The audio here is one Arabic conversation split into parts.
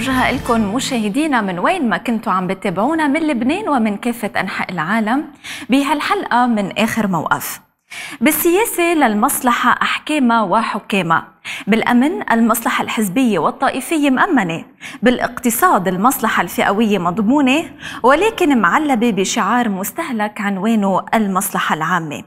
بوجهها لكم مشاهدينا من وين ما كنتوا عم بتابعونا من لبنان ومن كافة أنحاء العالم بهالحلقة من آخر موقف بالسياسة للمصلحة أحكامها وحكامها بالأمن المصلحة الحزبية والطائفية مأمنة بالاقتصاد المصلحة الفئوية مضمونة ولكن معلبة بشعار مستهلك عنوانه المصلحة العامة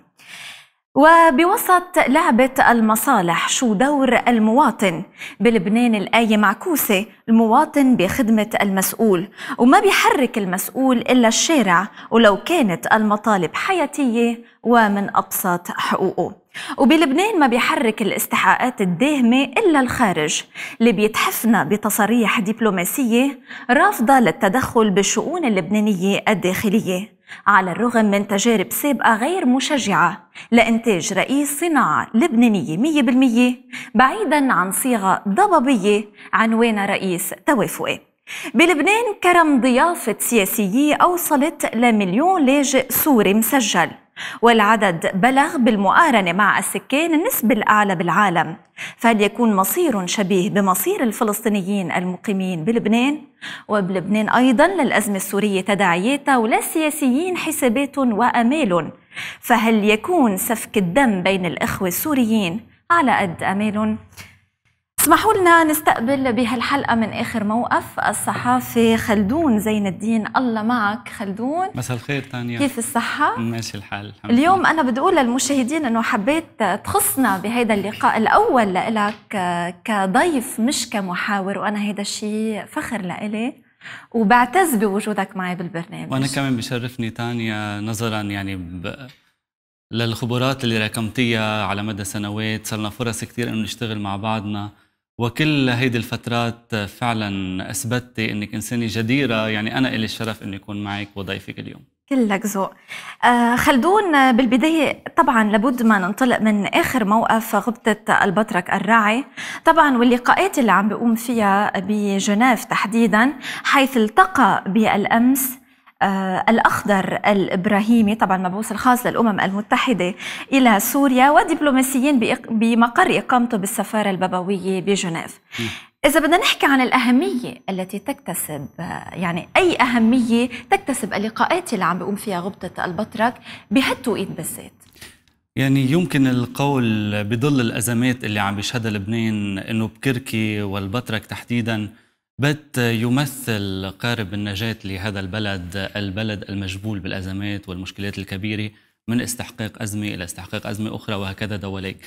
وبوسط لعبة المصالح شو دور المواطن بلبنان الآية معكوسة المواطن بخدمة المسؤول وما بيحرك المسؤول إلا الشارع ولو كانت المطالب حياتية ومن أبسط حقوقه وبلبنان ما بيحرك الاستحقاقات الداهمة إلا الخارج اللي بيتحفنا بتصاريح دبلوماسية رافضة للتدخل بالشؤون اللبنانية الداخلية على الرغم من تجارب سابقة غير مشجعة لإنتاج رئيس صناعة لبنانية 100% بعيداً عن صيغة ضبابية عنوانها رئيس توافقي بلبنان كرم ضيافة سياسية أوصلت لمليون لاجئ سوري مسجل والعدد بلغ بالمقارنة مع السكان النسبة الأعلى بالعالم فهل يكون مصير شبيه بمصير الفلسطينيين المقيمين بلبنان؟ وبلبنان أيضا للأزمة السورية تداعياتها وللسياسيين حسابات وأمال فهل يكون سفك الدم بين الإخوة السوريين على قد أمال؟ اسمحوا لنا نستقبل بهالحلقة من آخر موقف الصحافي خلدون زين الدين الله معك خلدون مساء الخير تانيا كيف الصحة؟ ماشي الحال اليوم لله. أنا بدي أقول للمشاهدين أنه حبيت تخصنا بهيدا اللقاء الأول لإلك كضيف مش كمحاور وأنا هيدا الشيء فخر لإلي وبعتز بوجودك معي بالبرنامج وأنا كمان بشرفني تانيا نظرا يعني ب... للخبرات اللي راكمتيها على مدى سنوات صار لنا فرص كثير انه نشتغل مع بعضنا وكل هيدي الفترات فعلا اثبتتي انك انسانه جديره يعني انا الي الشرف اني اكون معك وضيفك اليوم كلك ذوق آه خلدون آه، بالبداية طبعا لابد ما ننطلق من آخر موقف غبطة البطرك الراعي طبعا واللقاءات اللي عم بيقوم فيها بجنيف تحديدا حيث التقى بالأمس آه، الأخضر الإبراهيمي طبعا المبعوث الخاص للأمم المتحدة إلى سوريا ودبلوماسيين بمقر إقامته بالسفارة البابوية بجنيف إذا بدنا نحكي عن الأهمية التي تكتسب يعني أي أهمية تكتسب اللقاءات اللي عم بيقوم فيها غبطة البطرك بهالتوقيت بالذات يعني يمكن القول بظل الأزمات اللي عم بيشهدها لبنان إنه بكركي والبطرك تحديداً بت يمثل قارب النجاة لهذا البلد البلد المجبول بالأزمات والمشكلات الكبيرة من استحقاق أزمة إلى استحقاق أزمة أخرى وهكذا دواليك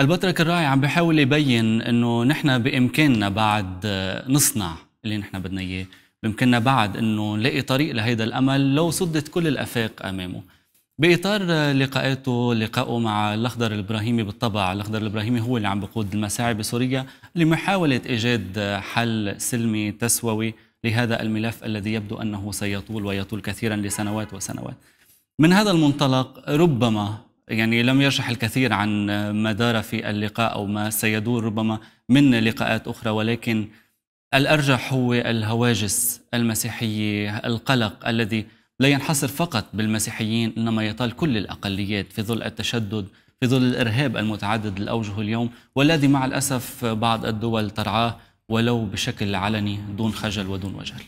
البطرك الراعي عم بحاول يبين أنه نحن بإمكاننا بعد نصنع اللي نحن بدنا إياه بإمكاننا بعد أنه نلاقي طريق لهيدا الأمل لو صدت كل الأفاق أمامه باطار لقاءاته لقائه مع الاخضر الابراهيمي بالطبع الاخضر الابراهيمي هو اللي عم بقود المساعي بسوريا لمحاوله ايجاد حل سلمي تسووي لهذا الملف الذي يبدو انه سيطول ويطول كثيرا لسنوات وسنوات من هذا المنطلق ربما يعني لم يشرح الكثير عن ما دار في اللقاء او ما سيدور ربما من لقاءات اخرى ولكن الارجح هو الهواجس المسيحيه القلق الذي لا ينحصر فقط بالمسيحيين إنما يطال كل الأقليات في ظل التشدد في ظل الإرهاب المتعدد الأوجه اليوم والذي مع الأسف بعض الدول ترعاه ولو بشكل علني دون خجل ودون وجل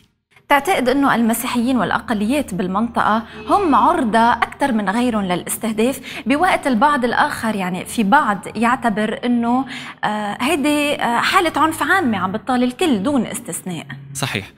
تعتقد أنه المسيحيين والأقليات بالمنطقة هم عرضة أكثر من غيرهم للاستهداف بوقت البعض الآخر يعني في بعض يعتبر أنه آه، هيدي آه، حالة عنف عامة عم بتطال الكل دون استثناء صحيح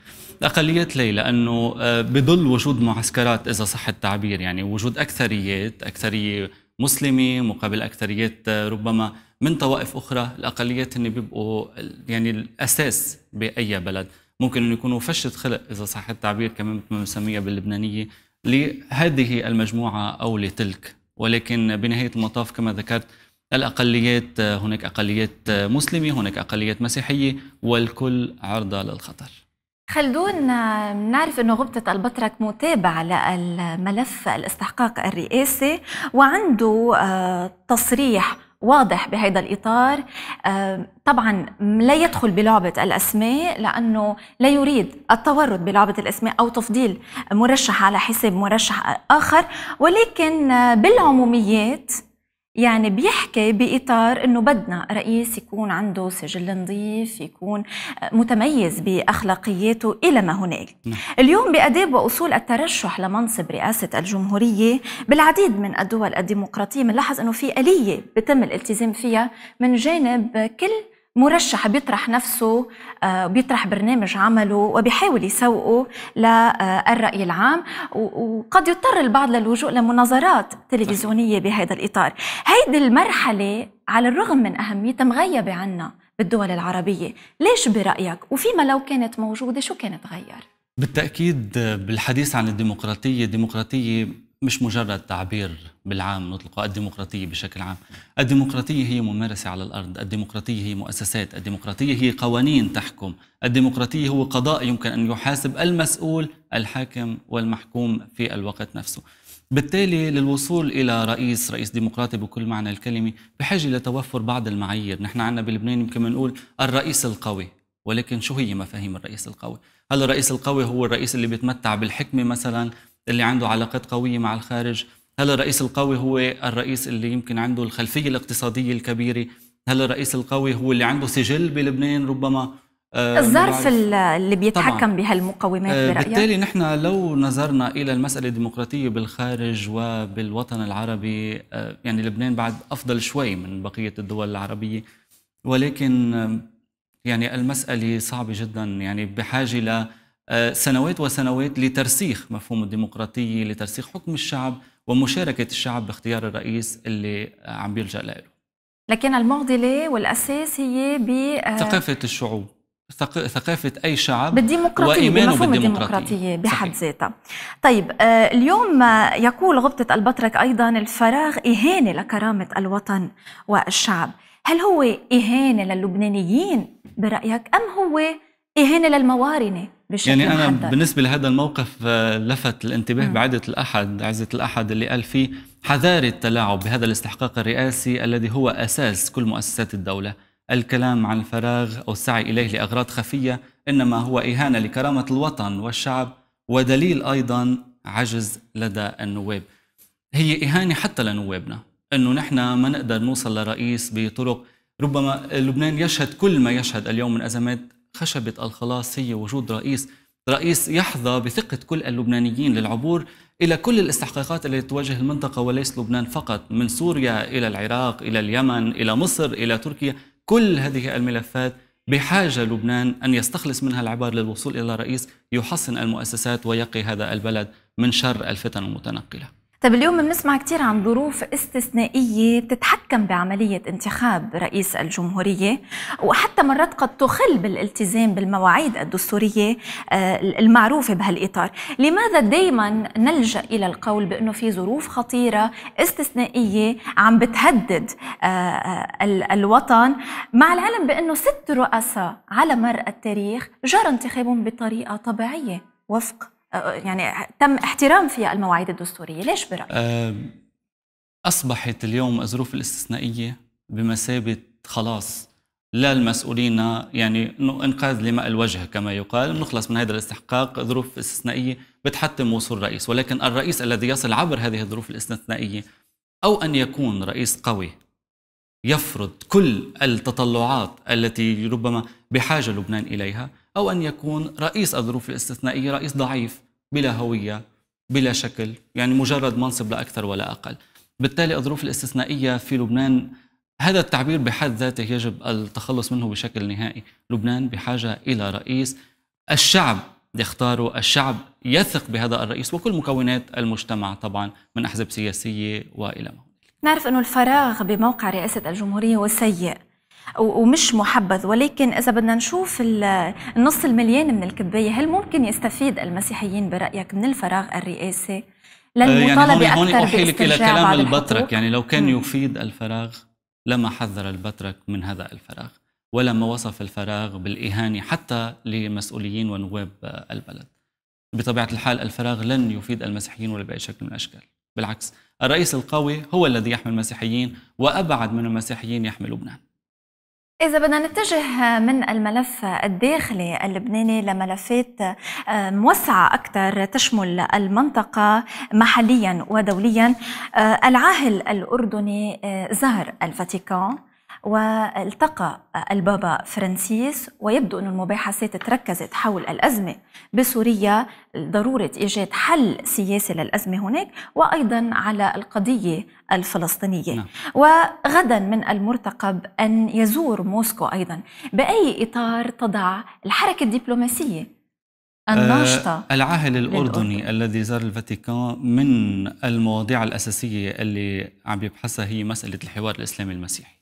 اقليه لي لانه آه، بضل وجود معسكرات اذا صح التعبير يعني وجود اكثريات اكثريه مسلمه مقابل اكثريات آه، ربما من طوائف اخرى الاقليات اللي بيبقوا يعني الاساس باي بلد ممكن ان يكونوا فشه خلق اذا صح التعبير كمان مثل ما بنسميها باللبنانيه لهذه المجموعه او لتلك ولكن بنهايه المطاف كما ذكرت الاقليات آه، هناك اقليات مسلمه هناك اقليات مسيحيه والكل عرضه للخطر خلدون نعرف أنه غبطة البطرك متابع للملف الاستحقاق الرئاسي وعنده آه، تصريح واضح بهذا الإطار آه، طبعا لا يدخل بلعبة الأسماء لأنه لا يريد التورط بلعبة الأسماء أو تفضيل مرشح على حساب مرشح آخر ولكن آه، بالعموميات يعني بيحكي باطار انه بدنا رئيس يكون عنده سجل نظيف، يكون متميز باخلاقياته الى ما هنالك. نعم. اليوم باداب واصول الترشح لمنصب رئاسه الجمهوريه بالعديد من الدول الديمقراطيه بنلاحظ انه في اليه بتم الالتزام فيها من جانب كل مرشح بيطرح نفسه آه، بيطرح برنامج عمله وبيحاول يسوقه للرأي العام وقد يضطر البعض للجوء لمناظرات تلفزيونية بهذا الإطار هيدي المرحلة على الرغم من أهميتها مغيبة عنا بالدول العربية ليش برأيك وفيما لو كانت موجودة شو كانت غير؟ بالتأكيد بالحديث عن الديمقراطية الديمقراطية مش مجرد تعبير بالعام نطلقه الديمقراطية بشكل عام الديمقراطية هي ممارسة على الأرض الديمقراطية هي مؤسسات الديمقراطية هي قوانين تحكم الديمقراطية هو قضاء يمكن أن يحاسب المسؤول الحاكم والمحكوم في الوقت نفسه بالتالي للوصول إلى رئيس رئيس ديمقراطي بكل معنى الكلمة بحاجة لتوفر بعض المعايير نحن عندنا بلبنان يمكن نقول الرئيس القوي ولكن شو هي مفاهيم الرئيس القوي؟ هل الرئيس القوي هو الرئيس اللي بيتمتع بالحكمة مثلا اللي عنده علاقات قويه مع الخارج هل الرئيس القوي هو الرئيس اللي يمكن عنده الخلفيه الاقتصاديه الكبيره هل الرئيس القوي هو اللي عنده سجل بلبنان ربما آه، الظرف اللي بيتحكم بهالمقومات آه، برأيك؟ بالتالي نحن لو نظرنا إلى المسألة الديمقراطية بالخارج وبالوطن العربي آه، يعني لبنان بعد أفضل شوي من بقية الدول العربية ولكن يعني المسألة صعبة جدا يعني بحاجة آه، سنوات وسنوات لترسيخ مفهوم الديمقراطية لترسيخ حكم الشعب ومشاركة الشعب باختيار الرئيس اللي عم بيلجأ له لكن المعضلة والأساس هي ب آه، ثقافة الشعوب ثقافة أي شعب بالديمقراطية بمفهوم الديمقراطية بحد ذاتها طيب آه، اليوم يقول غبطة البطرك أيضا الفراغ إهانة لكرامة الوطن والشعب هل هو إهانة للبنانيين برأيك أم هو إهانة للموارنة بشكل يعني انا محدد. بالنسبه لهذا الموقف آه، لفت الانتباه م. بعده الاحد عزه الاحد اللي قال فيه حذاري التلاعب بهذا الاستحقاق الرئاسي الذي هو اساس كل مؤسسات الدوله الكلام عن الفراغ او السعي اليه لاغراض خفيه انما هو اهانه لكرامه الوطن والشعب ودليل ايضا عجز لدى النواب هي اهانه حتى لنوابنا انه نحن ما نقدر نوصل لرئيس بطرق ربما لبنان يشهد كل ما يشهد اليوم من ازمات خشبة الخلاص هي وجود رئيس رئيس يحظى بثقة كل اللبنانيين للعبور إلى كل الاستحقاقات التي تواجه المنطقة وليس لبنان فقط من سوريا إلى العراق إلى اليمن إلى مصر إلى تركيا كل هذه الملفات بحاجة لبنان أن يستخلص منها العبار للوصول إلى رئيس يحصن المؤسسات ويقي هذا البلد من شر الفتن المتنقله طيب اليوم بنسمع كثير عن ظروف استثنائية بتتحكم بعملية انتخاب رئيس الجمهورية وحتى مرات قد تخل بالالتزام بالمواعيد الدستورية آه، المعروفة بهالإطار لماذا دايما نلجأ إلى القول بأنه في ظروف خطيرة استثنائية عم بتهدد آه، آه، الوطن مع العلم بأنه ست رؤساء على مر التاريخ جرى انتخابهم بطريقة طبيعية وفق يعني تم احترام فيها المواعيد الدستورية ليش برأيك؟ آه، أصبحت اليوم الظروف الاستثنائية بمثابة خلاص لا المسؤولين يعني انقاذ لماء الوجه كما يقال نخلص من هذا الاستحقاق ظروف استثنائيه بتحتم وصول رئيس ولكن الرئيس الذي يصل عبر هذه الظروف الاستثنائيه او ان يكون رئيس قوي يفرض كل التطلعات التي ربما بحاجه لبنان اليها أو أن يكون رئيس الظروف الاستثنائية رئيس ضعيف بلا هوية بلا شكل يعني مجرد منصب لا أكثر ولا أقل بالتالي الظروف الاستثنائية في لبنان هذا التعبير بحد ذاته يجب التخلص منه بشكل نهائي لبنان بحاجة إلى رئيس الشعب يختاره الشعب يثق بهذا الرئيس وكل مكونات المجتمع طبعا من أحزاب سياسية وإلى ما نعرف أن الفراغ بموقع رئاسة الجمهورية هو سيء ومش محبذ ولكن إذا بدنا نشوف النص المليان من الكبايه هل ممكن يستفيد المسيحيين برأيك من الفراغ الرئاسي للمطالبة يعني أكثر أحيلك إلى كلام البطرك يعني لو كان يفيد الفراغ لما حذر البطرك من هذا الفراغ ولما وصف الفراغ بالإهانة حتى لمسؤولين ونواب البلد بطبيعة الحال الفراغ لن يفيد المسيحيين ولا بأي شكل من الأشكال بالعكس الرئيس القوي هو الذي يحمي المسيحيين وأبعد من المسيحيين يحمي لبنان إذا بدنا نتجه من الملف الداخلي اللبناني لملفات آه، موسعة أكثر تشمل المنطقة محليا ودوليا آه، العاهل الأردني آه، زهر الفاتيكان والتقى البابا فرانسيس ويبدو أن المباحثات تركزت حول الأزمة بسوريا ضرورة إيجاد حل سياسي للأزمة هناك وأيضا على القضية الفلسطينية نعم. وغدا من المرتقب أن يزور موسكو أيضا بأي إطار تضع الحركة الدبلوماسية الناشطة آه، العاهل الأردني للأردن. الذي زار الفاتيكان من المواضيع الأساسية اللي عم يبحثها هي مسألة الحوار الإسلامي المسيحي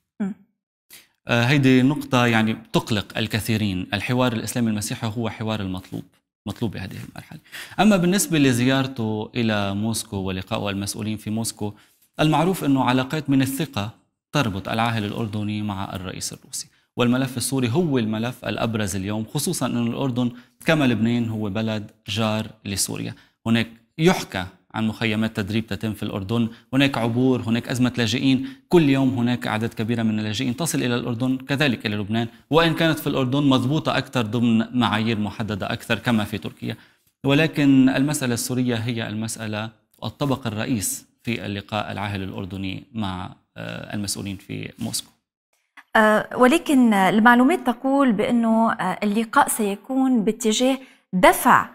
آه، هيدي نقطة يعني تقلق الكثيرين الحوار الإسلامي المسيحي هو حوار المطلوب مطلوب بهذه المرحلة أما بالنسبة لزيارته إلى موسكو ولقائه المسؤولين في موسكو المعروف أنه علاقات من الثقة تربط العاهل الأردني مع الرئيس الروسي والملف السوري هو الملف الأبرز اليوم خصوصا أن الأردن كما لبنان هو بلد جار لسوريا هناك يحكى عن مخيمات تدريب تتم في الأردن هناك عبور هناك أزمة لاجئين كل يوم هناك أعداد كبيرة من اللاجئين تصل إلى الأردن كذلك إلى لبنان وإن كانت في الأردن مضبوطة أكثر ضمن معايير محددة أكثر كما في تركيا ولكن المسألة السورية هي المسألة الطبق الرئيس في اللقاء العاهل الأردني مع آه، المسؤولين في موسكو آه، ولكن المعلومات تقول بأنه آه، اللقاء سيكون باتجاه دفع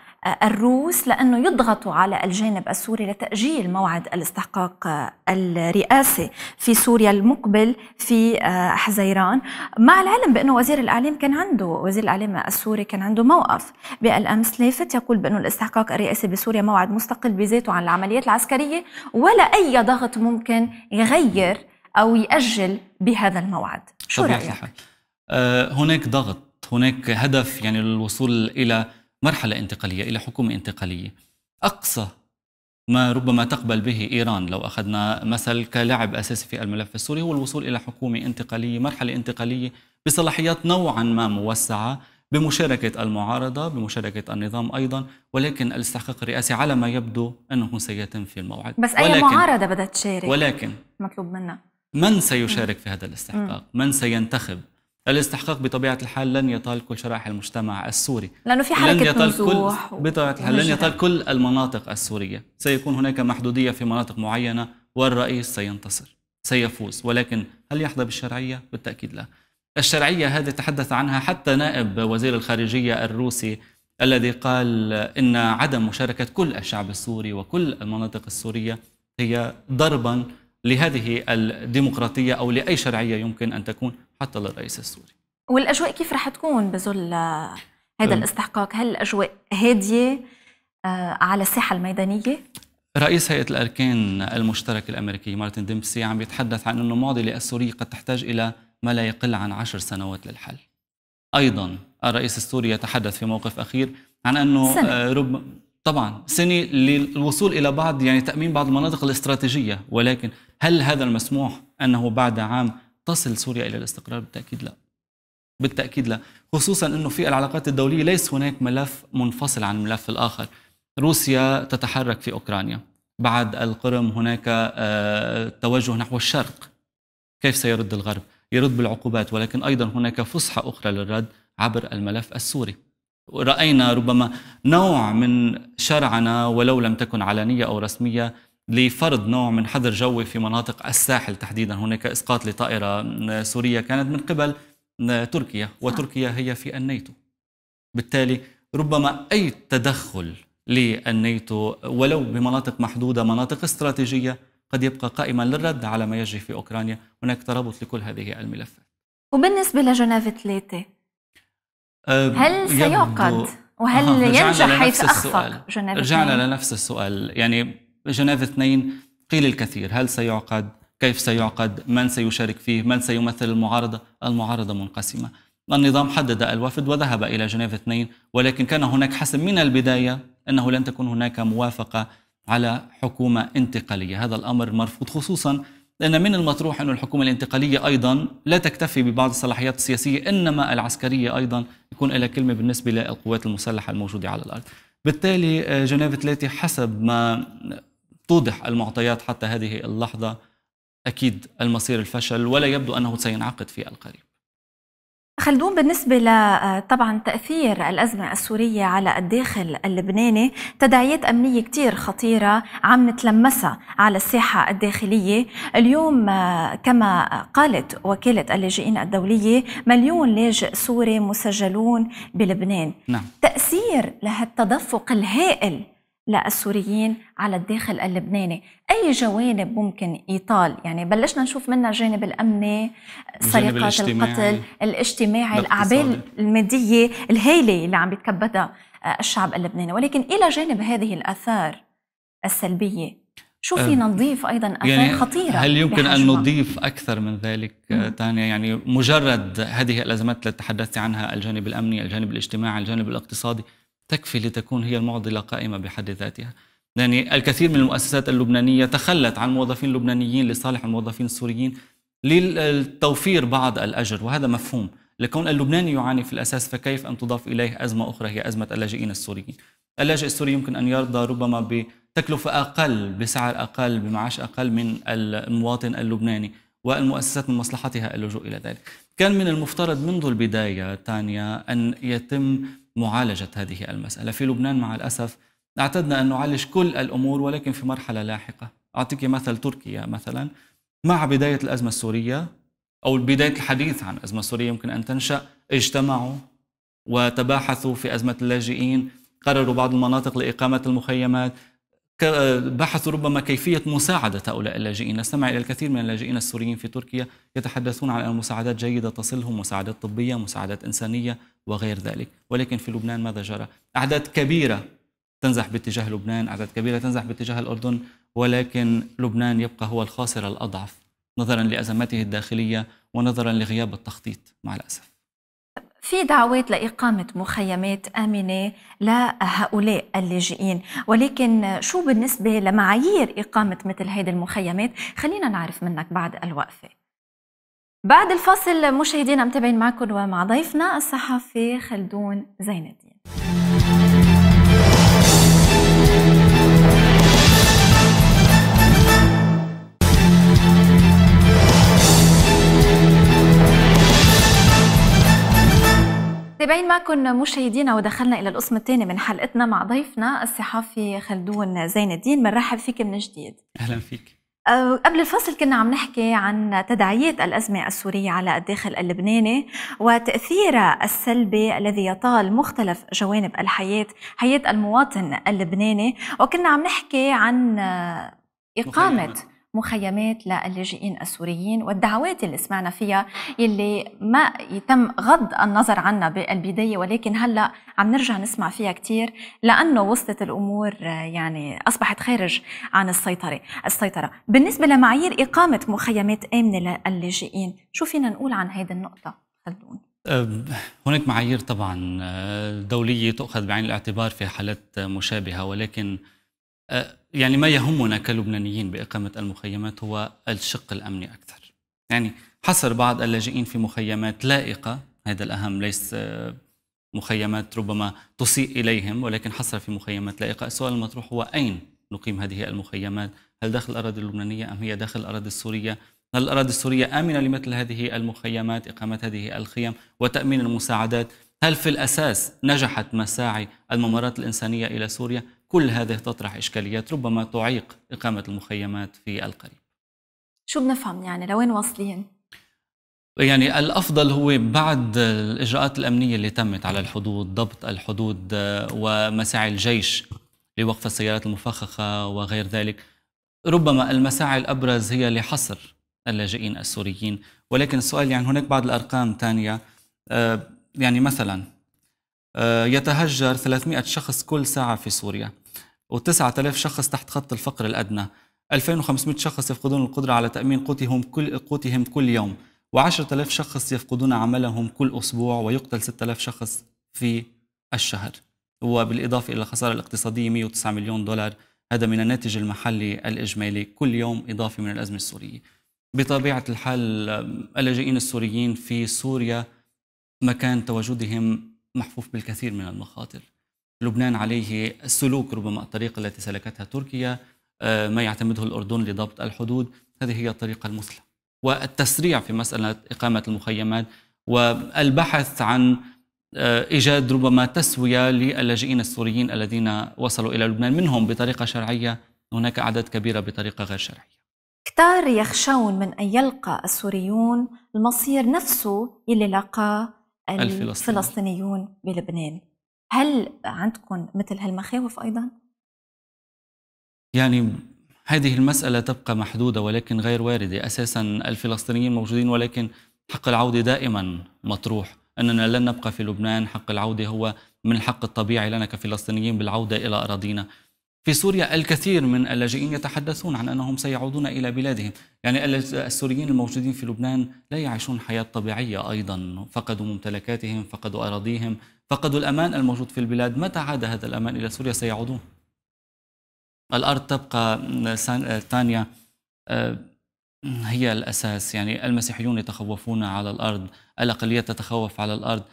الروس لأنه يضغطوا على الجانب السوري لتأجيل موعد الاستحقاق الرئاسي في سوريا المقبل في آه، حزيران مع العلم بأنه وزير الإعلام كان عنده وزير الإعلام السوري كان عنده موقف بالأمس لافت يقول بأنه الاستحقاق الرئاسي بسوريا موعد مستقل بذاته عن العمليات العسكرية ولا أي ضغط ممكن يغير أو يأجل بهذا الموعد شو رأيك؟ آه، هناك ضغط هناك هدف يعني للوصول إلى مرحلة انتقالية إلى حكومة انتقالية أقصى ما ربما تقبل به إيران لو أخذنا مثل كلاعب أساسي في الملف السوري هو الوصول إلى حكومة انتقالية مرحلة انتقالية بصلاحيات نوعا ما موسعة بمشاركة المعارضة بمشاركة النظام أيضا ولكن الاستحقاق الرئاسي على ما يبدو أنه سيتم في الموعد بس أي ولكن معارضة بدها تشارك ولكن مطلوب منا من سيشارك في هذا الاستحقاق؟ من سينتخب؟ الاستحقاق بطبيعه الحال لن يطال كل شرائح المجتمع السوري لأنه في حركة لن يطال كل بطبيعه الحال لن يطال كل المناطق السوريه سيكون هناك محدوديه في مناطق معينه والرئيس سينتصر سيفوز ولكن هل يحظى بالشرعيه بالتاكيد لا الشرعيه هذه تحدث عنها حتى نائب وزير الخارجيه الروسي الذي قال ان عدم مشاركه كل الشعب السوري وكل المناطق السوريه هي ضربا لهذه الديمقراطية أو لأي شرعية يمكن أن تكون حتى للرئيس السوري والأجواء كيف رح تكون بظل هذا الاستحقاق هل الأجواء هادية آه، على الساحة الميدانية؟ رئيس هيئة الأركان المشترك الأمريكي مارتن ديمبسي عم يتحدث عن أن المعضلة السورية قد تحتاج إلى ما لا يقل عن عشر سنوات للحل أيضا الرئيس السوري يتحدث في موقف أخير عن أنه آه، سنة. رب طبعا سنة للوصول إلى بعض يعني تأمين بعض المناطق الاستراتيجية ولكن هل هذا المسموح أنه بعد عام تصل سوريا إلى الاستقرار بالتأكيد لا بالتأكيد لا خصوصا أنه في العلاقات الدولية ليس هناك ملف منفصل عن الملف الآخر روسيا تتحرك في أوكرانيا بعد القرم هناك آه، توجه نحو الشرق كيف سيرد الغرب؟ يرد بالعقوبات ولكن أيضا هناك فسحة أخرى للرد عبر الملف السوري رأينا ربما نوع من شرعنة ولو لم تكن علنية أو رسمية لفرض نوع من حظر جوي في مناطق الساحل تحديدا هناك اسقاط لطائره سوريه كانت من قبل تركيا وتركيا هي في الناتو بالتالي ربما اي تدخل للناتو ولو بمناطق محدوده مناطق استراتيجيه قد يبقى قائما للرد على ما يجري في اوكرانيا هناك ترابط لكل هذه الملفات وبالنسبه لجنيف 3 هل سيعقد وهل ينجح حيث اخفق جنيف رجعنا لنفس السؤال يعني جنيف اثنين قيل الكثير هل سيعقد كيف سيعقد من سيشارك فيه من سيمثل المعارضة المعارضة منقسمة النظام حدد الوفد وذهب إلى جنيف اثنين ولكن كان هناك حسم من البداية أنه لن تكون هناك موافقة على حكومة انتقالية هذا الأمر مرفوض خصوصا لأن من المطروح أن الحكومة الانتقالية أيضا لا تكتفي ببعض الصلاحيات السياسية إنما العسكرية أيضا يكون لها كلمة بالنسبة للقوات المسلحة الموجودة على الأرض بالتالي آه، جنيف ثلاثة حسب ما توضح المعطيات حتى هذه اللحظة أكيد المصير الفشل ولا يبدو أنه سينعقد في القريب خلدون بالنسبة لطبعا آه، تأثير الأزمة السورية على الداخل اللبناني تداعيات أمنية كتير خطيرة عم نتلمسها على الساحة الداخلية اليوم آه، كما قالت وكالة اللاجئين الدولية مليون لاجئ سوري مسجلون بلبنان نعم. تأثير لهالتدفق الهائل للسوريين على الداخل اللبناني أي جوانب ممكن يطال يعني بلشنا نشوف منها الجانب الأمني سرقات القتل الاجتماعي الأعباء المادية الهائلة اللي عم يتكبدها آه، الشعب اللبناني ولكن إلى جانب هذه الأثار السلبية شو آه، فينا نضيف ايضا اثار يعني خطيره هل يمكن ان نضيف اكثر من ذلك آه، تانيا يعني مجرد هذه الازمات التي تحدثت عنها الجانب الامني الجانب الاجتماعي الجانب الاقتصادي تكفي لتكون هي المعضله قائمه بحد ذاتها يعني الكثير من المؤسسات اللبنانيه تخلت عن موظفين لبنانيين لصالح الموظفين السوريين للتوفير بعض الاجر وهذا مفهوم لكون اللبناني يعاني في الاساس فكيف ان تضاف اليه ازمه اخرى هي ازمه اللاجئين السوريين اللاجئ السوري يمكن ان يرضى ربما بتكلفه اقل بسعر اقل بمعاش اقل من المواطن اللبناني والمؤسسات من مصلحتها اللجوء الى ذلك كان من المفترض منذ البدايه تانيا ان يتم معالجة هذه المسألة في لبنان مع الأسف اعتدنا أن نعالج كل الأمور ولكن في مرحلة لاحقة أعطيك مثل تركيا مثلا مع بداية الأزمة السورية أو بداية الحديث عن أزمة سورية يمكن أن تنشأ اجتمعوا وتباحثوا في أزمة اللاجئين قرروا بعض المناطق لإقامة المخيمات بحثوا ربما كيفية مساعدة هؤلاء اللاجئين نستمع إلى الكثير من اللاجئين السوريين في تركيا يتحدثون عن أن مساعدات جيدة تصلهم مساعدات طبية مساعدات إنسانية وغير ذلك ولكن في لبنان ماذا جرى؟ أعداد كبيرة تنزح باتجاه لبنان أعداد كبيرة تنزح باتجاه الأردن ولكن لبنان يبقى هو الخاسر الأضعف نظرا لأزماته الداخلية ونظرا لغياب التخطيط مع الأسف في دعوات لإقامة مخيمات آمنة لهؤلاء اللاجئين ولكن شو بالنسبة لمعايير إقامة مثل هذه المخيمات خلينا نعرف منك بعد الوقفة بعد الفاصل مشاهدينا متابعين معكم ومع ضيفنا الصحفي خلدون زين الدين تابعين معكم مشاهدينا ودخلنا الى القسم الثاني من حلقتنا مع ضيفنا الصحافي خلدون زين الدين بنرحب فيك من جديد اهلا فيك أه، قبل الفصل كنا عم نحكي عن تداعيات الأزمة السورية على الداخل اللبناني وتأثيرها السلبي الذي يطال مختلف جوانب الحياة حياة المواطن اللبناني وكنا عم نحكي عن إقامة مخيمات للاجئين السوريين والدعوات اللي سمعنا فيها اللي ما يتم غض النظر عنها بالبداية ولكن هلأ عم نرجع نسمع فيها كتير لأنه وصلت الأمور يعني أصبحت خارج عن السيطرة السيطرة بالنسبة لمعايير إقامة مخيمات آمنة للاجئين شو فينا نقول عن هذه النقطة خلدون هناك معايير طبعا أه، دولية تؤخذ بعين الاعتبار في حالات مشابهة ولكن أه، يعني ما يهمنا كلبنانيين باقامه المخيمات هو الشق الامني اكثر. يعني حصر بعض اللاجئين في مخيمات لائقه، هذا الاهم ليس أه، مخيمات ربما تسيء اليهم ولكن حصر في مخيمات لائقه، السؤال المطروح هو اين نقيم هذه المخيمات؟ هل داخل الاراضي اللبنانيه ام هي داخل الاراضي السوريه؟ هل الاراضي السوريه امنه لمثل هذه المخيمات، اقامه هذه الخيم وتامين المساعدات؟ هل في الأساس نجحت مساعي الممرات الإنسانية إلى سوريا؟ كل هذه تطرح إشكاليات ربما تعيق إقامة المخيمات في القريب شو بنفهم يعني لوين واصلين؟ يعني الافضل هو بعد الاجراءات الامنيه اللي تمت على الحدود ضبط الحدود آه، ومساعي الجيش لوقف السيارات المفخخه وغير ذلك ربما المساعي الابرز هي لحصر اللاجئين السوريين ولكن السؤال يعني هناك بعض الارقام ثانيه آه، يعني مثلا آه، يتهجر 300 شخص كل ساعة في سوريا و9000 شخص تحت خط الفقر الأدنى 2500 شخص يفقدون القدرة على تأمين قوتهم كل, قوتهم كل يوم و10000 شخص يفقدون عملهم كل أسبوع ويقتل 6000 شخص في الشهر وبالإضافة إلى الخسارة الاقتصادية 109 مليون دولار هذا من الناتج المحلي الإجمالي كل يوم إضافة من الأزمة السورية بطبيعة الحال اللاجئين السوريين في سوريا مكان تواجدهم محفوف بالكثير من المخاطر لبنان عليه السلوك ربما الطريقة التي سلكتها تركيا آه، ما يعتمده الأردن لضبط الحدود هذه هي الطريقة المثلى والتسريع في مسألة إقامة المخيمات والبحث عن آه، إيجاد ربما تسوية للاجئين السوريين الذين وصلوا إلى لبنان منهم بطريقة شرعية هناك أعداد كبيرة بطريقة غير شرعية كتار يخشون من أن يلقى السوريون المصير نفسه اللي لقاه الفلسطينيون بلبنان هل عندكم مثل هالمخاوف أيضا؟ يعني هذه المسألة تبقى محدودة ولكن غير واردة أساسا الفلسطينيين موجودين ولكن حق العودة دائما مطروح أننا لن نبقى في لبنان حق العودة هو من الحق الطبيعي لنا كفلسطينيين بالعودة إلى أراضينا في سوريا الكثير من اللاجئين يتحدثون عن انهم سيعودون الى بلادهم، يعني السوريين الموجودين في لبنان لا يعيشون حياه طبيعيه ايضا، فقدوا ممتلكاتهم، فقدوا اراضيهم، فقدوا الامان الموجود في البلاد، متى عاد هذا الامان الى سوريا سيعودون؟ الارض تبقى ثانيه آه، هي الاساس، يعني المسيحيون يتخوفون على الارض، الاقليات تتخوف على الارض،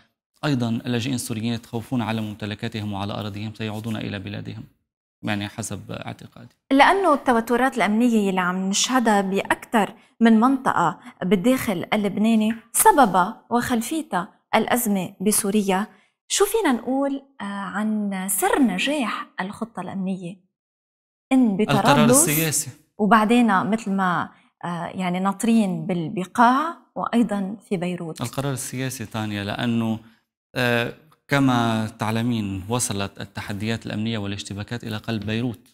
ايضا اللاجئين السوريين يتخوفون على ممتلكاتهم وعلى اراضيهم سيعودون الى بلادهم. يعني حسب اعتقادي لانه التوترات الامنيه اللي عم نشهدها باكثر من منطقه بالداخل اللبناني سببها وخلفيتها الازمه بسوريا شو فينا نقول آه، عن سر نجاح الخطه الامنيه ان بطرابلس القرار السياسي وبعدين مثل ما آه، يعني ناطرين بالبقاع وايضا في بيروت القرار السياسي ثانيه لانه آه، كما تعلمين وصلت التحديات الأمنية والاشتباكات إلى قلب بيروت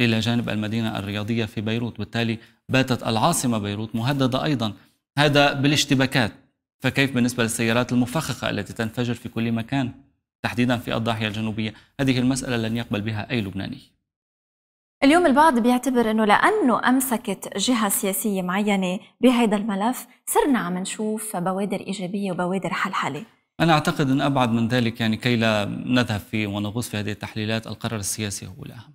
إلى جانب المدينة الرياضية في بيروت بالتالي باتت العاصمة بيروت مهددة أيضا هذا بالاشتباكات فكيف بالنسبة للسيارات المفخخة التي تنفجر في كل مكان تحديدا في الضاحية الجنوبية هذه المسألة لن يقبل بها أي لبناني اليوم البعض بيعتبر انه لانه امسكت جهه سياسيه معينه بهذا الملف صرنا عم نشوف بوادر ايجابيه وبوادر حلحله أنا أعتقد أن أبعد من ذلك يعني كي لا نذهب في ونغوص في هذه التحليلات القرار السياسي هو الأهم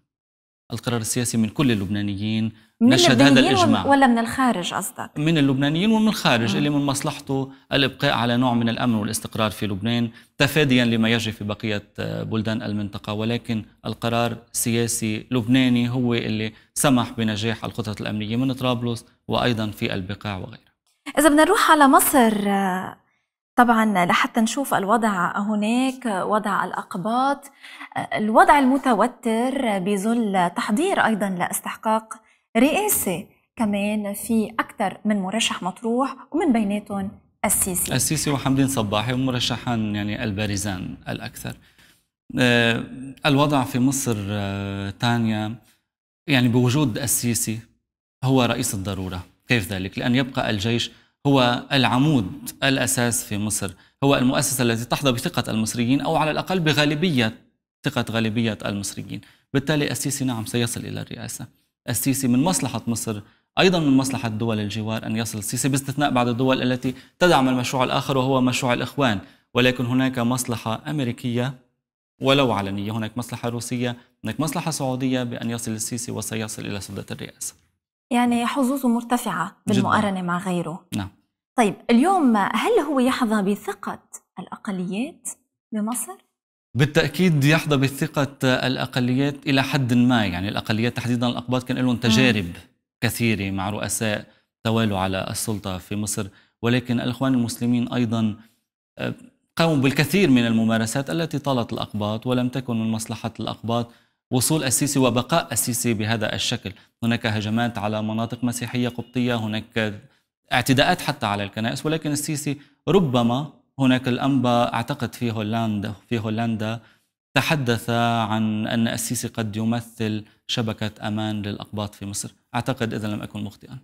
القرار السياسي من كل اللبنانيين من نشهد هذا الإجماع ولا من الخارج قصدك؟ من اللبنانيين ومن الخارج مم. آه. اللي من مصلحته الإبقاء على نوع من الأمن والاستقرار في لبنان تفاديا لما يجري في بقية آه، بلدان المنطقة ولكن القرار السياسي لبناني هو اللي سمح بنجاح الخطط الأمنية من طرابلس وأيضا في البقاع وغيرها إذا بدنا نروح على مصر آه، طبعا لحتى نشوف الوضع هناك وضع الأقباط الوضع المتوتر بظل تحضير أيضا لاستحقاق رئاسي كمان في أكثر من مرشح مطروح ومن بيناتهم السيسي السيسي وحمدين صباحي ومرشحان يعني البارزان الأكثر آه، الوضع في مصر آه، تانيا يعني بوجود السيسي هو رئيس الضرورة كيف ذلك؟ لأن يبقى الجيش هو العمود الأساس في مصر هو المؤسسة التي تحظى بثقة المصريين أو على الأقل بغالبية ثقة غالبية المصريين بالتالي السيسي نعم سيصل إلى الرئاسة السيسي من مصلحة مصر أيضا من مصلحة دول الجوار أن يصل السيسي باستثناء بعض الدول التي تدعم المشروع الآخر وهو مشروع الإخوان ولكن هناك مصلحة أمريكية ولو علنية هناك مصلحة روسية هناك مصلحة سعودية بأن يصل السيسي وسيصل إلى سدة الرئاسة يعني حظوظه مرتفعة بالمقارنة مع غيره نعم طيب اليوم هل هو يحظى بثقة الأقليات بمصر؟ بالتاكيد يحظى بثقه الاقليات الى حد ما يعني الاقليات تحديدا الاقباط كان لهم تجارب كثيره مع رؤساء توالوا على السلطه في مصر ولكن الاخوان المسلمين ايضا آه، قاموا بالكثير من الممارسات التي طالت الاقباط ولم تكن من مصلحه الاقباط وصول السيسي وبقاء السيسي بهذا الشكل هناك هجمات على مناطق مسيحية قبطية هناك اعتداءات حتى على الكنائس ولكن السيسي ربما هناك الأنبا أعتقد في هولندا في هولندا تحدث عن أن السيسي قد يمثل شبكة أمان للأقباط في مصر أعتقد إذا لم أكن مخطئا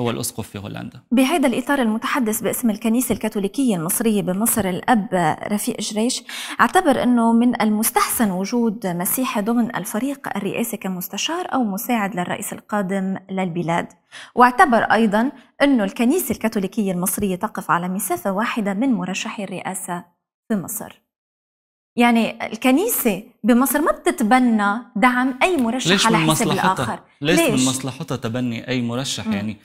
هو الأسقف في هولندا بهذا الإطار المتحدث باسم الكنيسة الكاثوليكية المصرية بمصر الأب رفيق جريش اعتبر أنه من المستحسن وجود مسيحي ضمن الفريق الرئاسي كمستشار أو مساعد للرئيس القادم للبلاد واعتبر أيضا أنه الكنيسة الكاثوليكية المصرية تقف على مسافة واحدة من مرشحي الرئاسة في مصر يعني الكنيسة بمصر ما بتتبنى دعم أي مرشح ليش على حساب الآخر ليش, ليش من مصلحتها تبني أي مرشح م. يعني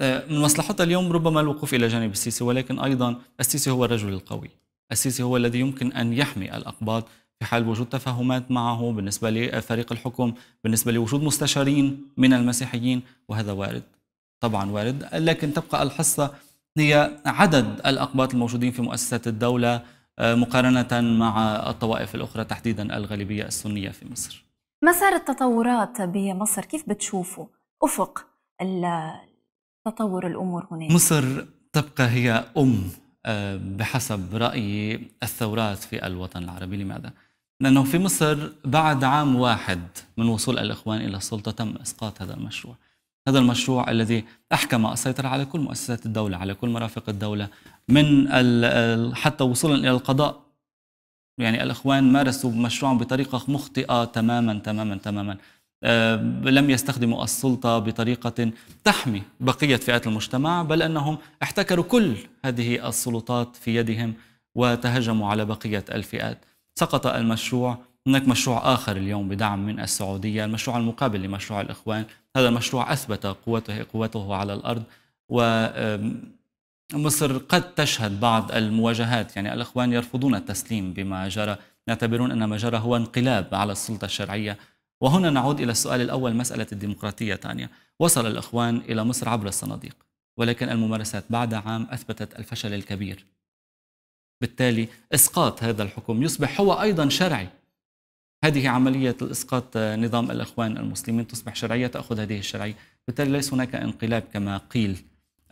آه، من مصلحتها اليوم ربما الوقوف الى جانب السيسي ولكن ايضا السيسي هو الرجل القوي السيسي هو الذي يمكن ان يحمي الاقباط في حال وجود تفاهمات معه بالنسبه لفريق الحكم بالنسبه لوجود مستشارين من المسيحيين وهذا وارد طبعا وارد لكن تبقى الحصه هي عدد الاقباط الموجودين في مؤسسات الدوله آه، مقارنه مع الطوائف الاخرى تحديدا الغالبيه السنيه في مصر مسار التطورات بمصر كيف بتشوفه افق تطور الأمور هناك؟ مصر تبقى هي أم آه، بحسب رأيي الثورات في الوطن العربي لماذا؟ لأنه في مصر بعد عام واحد من وصول الإخوان إلى السلطة تم إسقاط هذا المشروع هذا المشروع الذي أحكم السيطرة على كل مؤسسات الدولة على كل مرافق الدولة من حتى وصولا إلى القضاء يعني الإخوان مارسوا مشروعهم بطريقة مخطئة تماما تماما تماما آه، لم يستخدموا السلطة بطريقة تحمي بقية فئات المجتمع بل أنهم احتكروا كل هذه السلطات في يدهم وتهجموا على بقية الفئات سقط المشروع هناك مشروع آخر اليوم بدعم من السعودية المشروع المقابل لمشروع الإخوان هذا المشروع أثبت قوته, قوته على الأرض ومصر قد تشهد بعض المواجهات يعني الإخوان يرفضون التسليم بما جرى يعتبرون أن ما جرى هو انقلاب على السلطة الشرعية وهنا نعود إلى السؤال الأول مسألة الديمقراطية تانية وصل الإخوان إلى مصر عبر الصناديق ولكن الممارسات بعد عام أثبتت الفشل الكبير بالتالي إسقاط هذا الحكم يصبح هو أيضا شرعي هذه عملية الإسقاط آه، نظام الإخوان المسلمين تصبح شرعية تأخذ هذه الشرعية بالتالي ليس هناك انقلاب كما قيل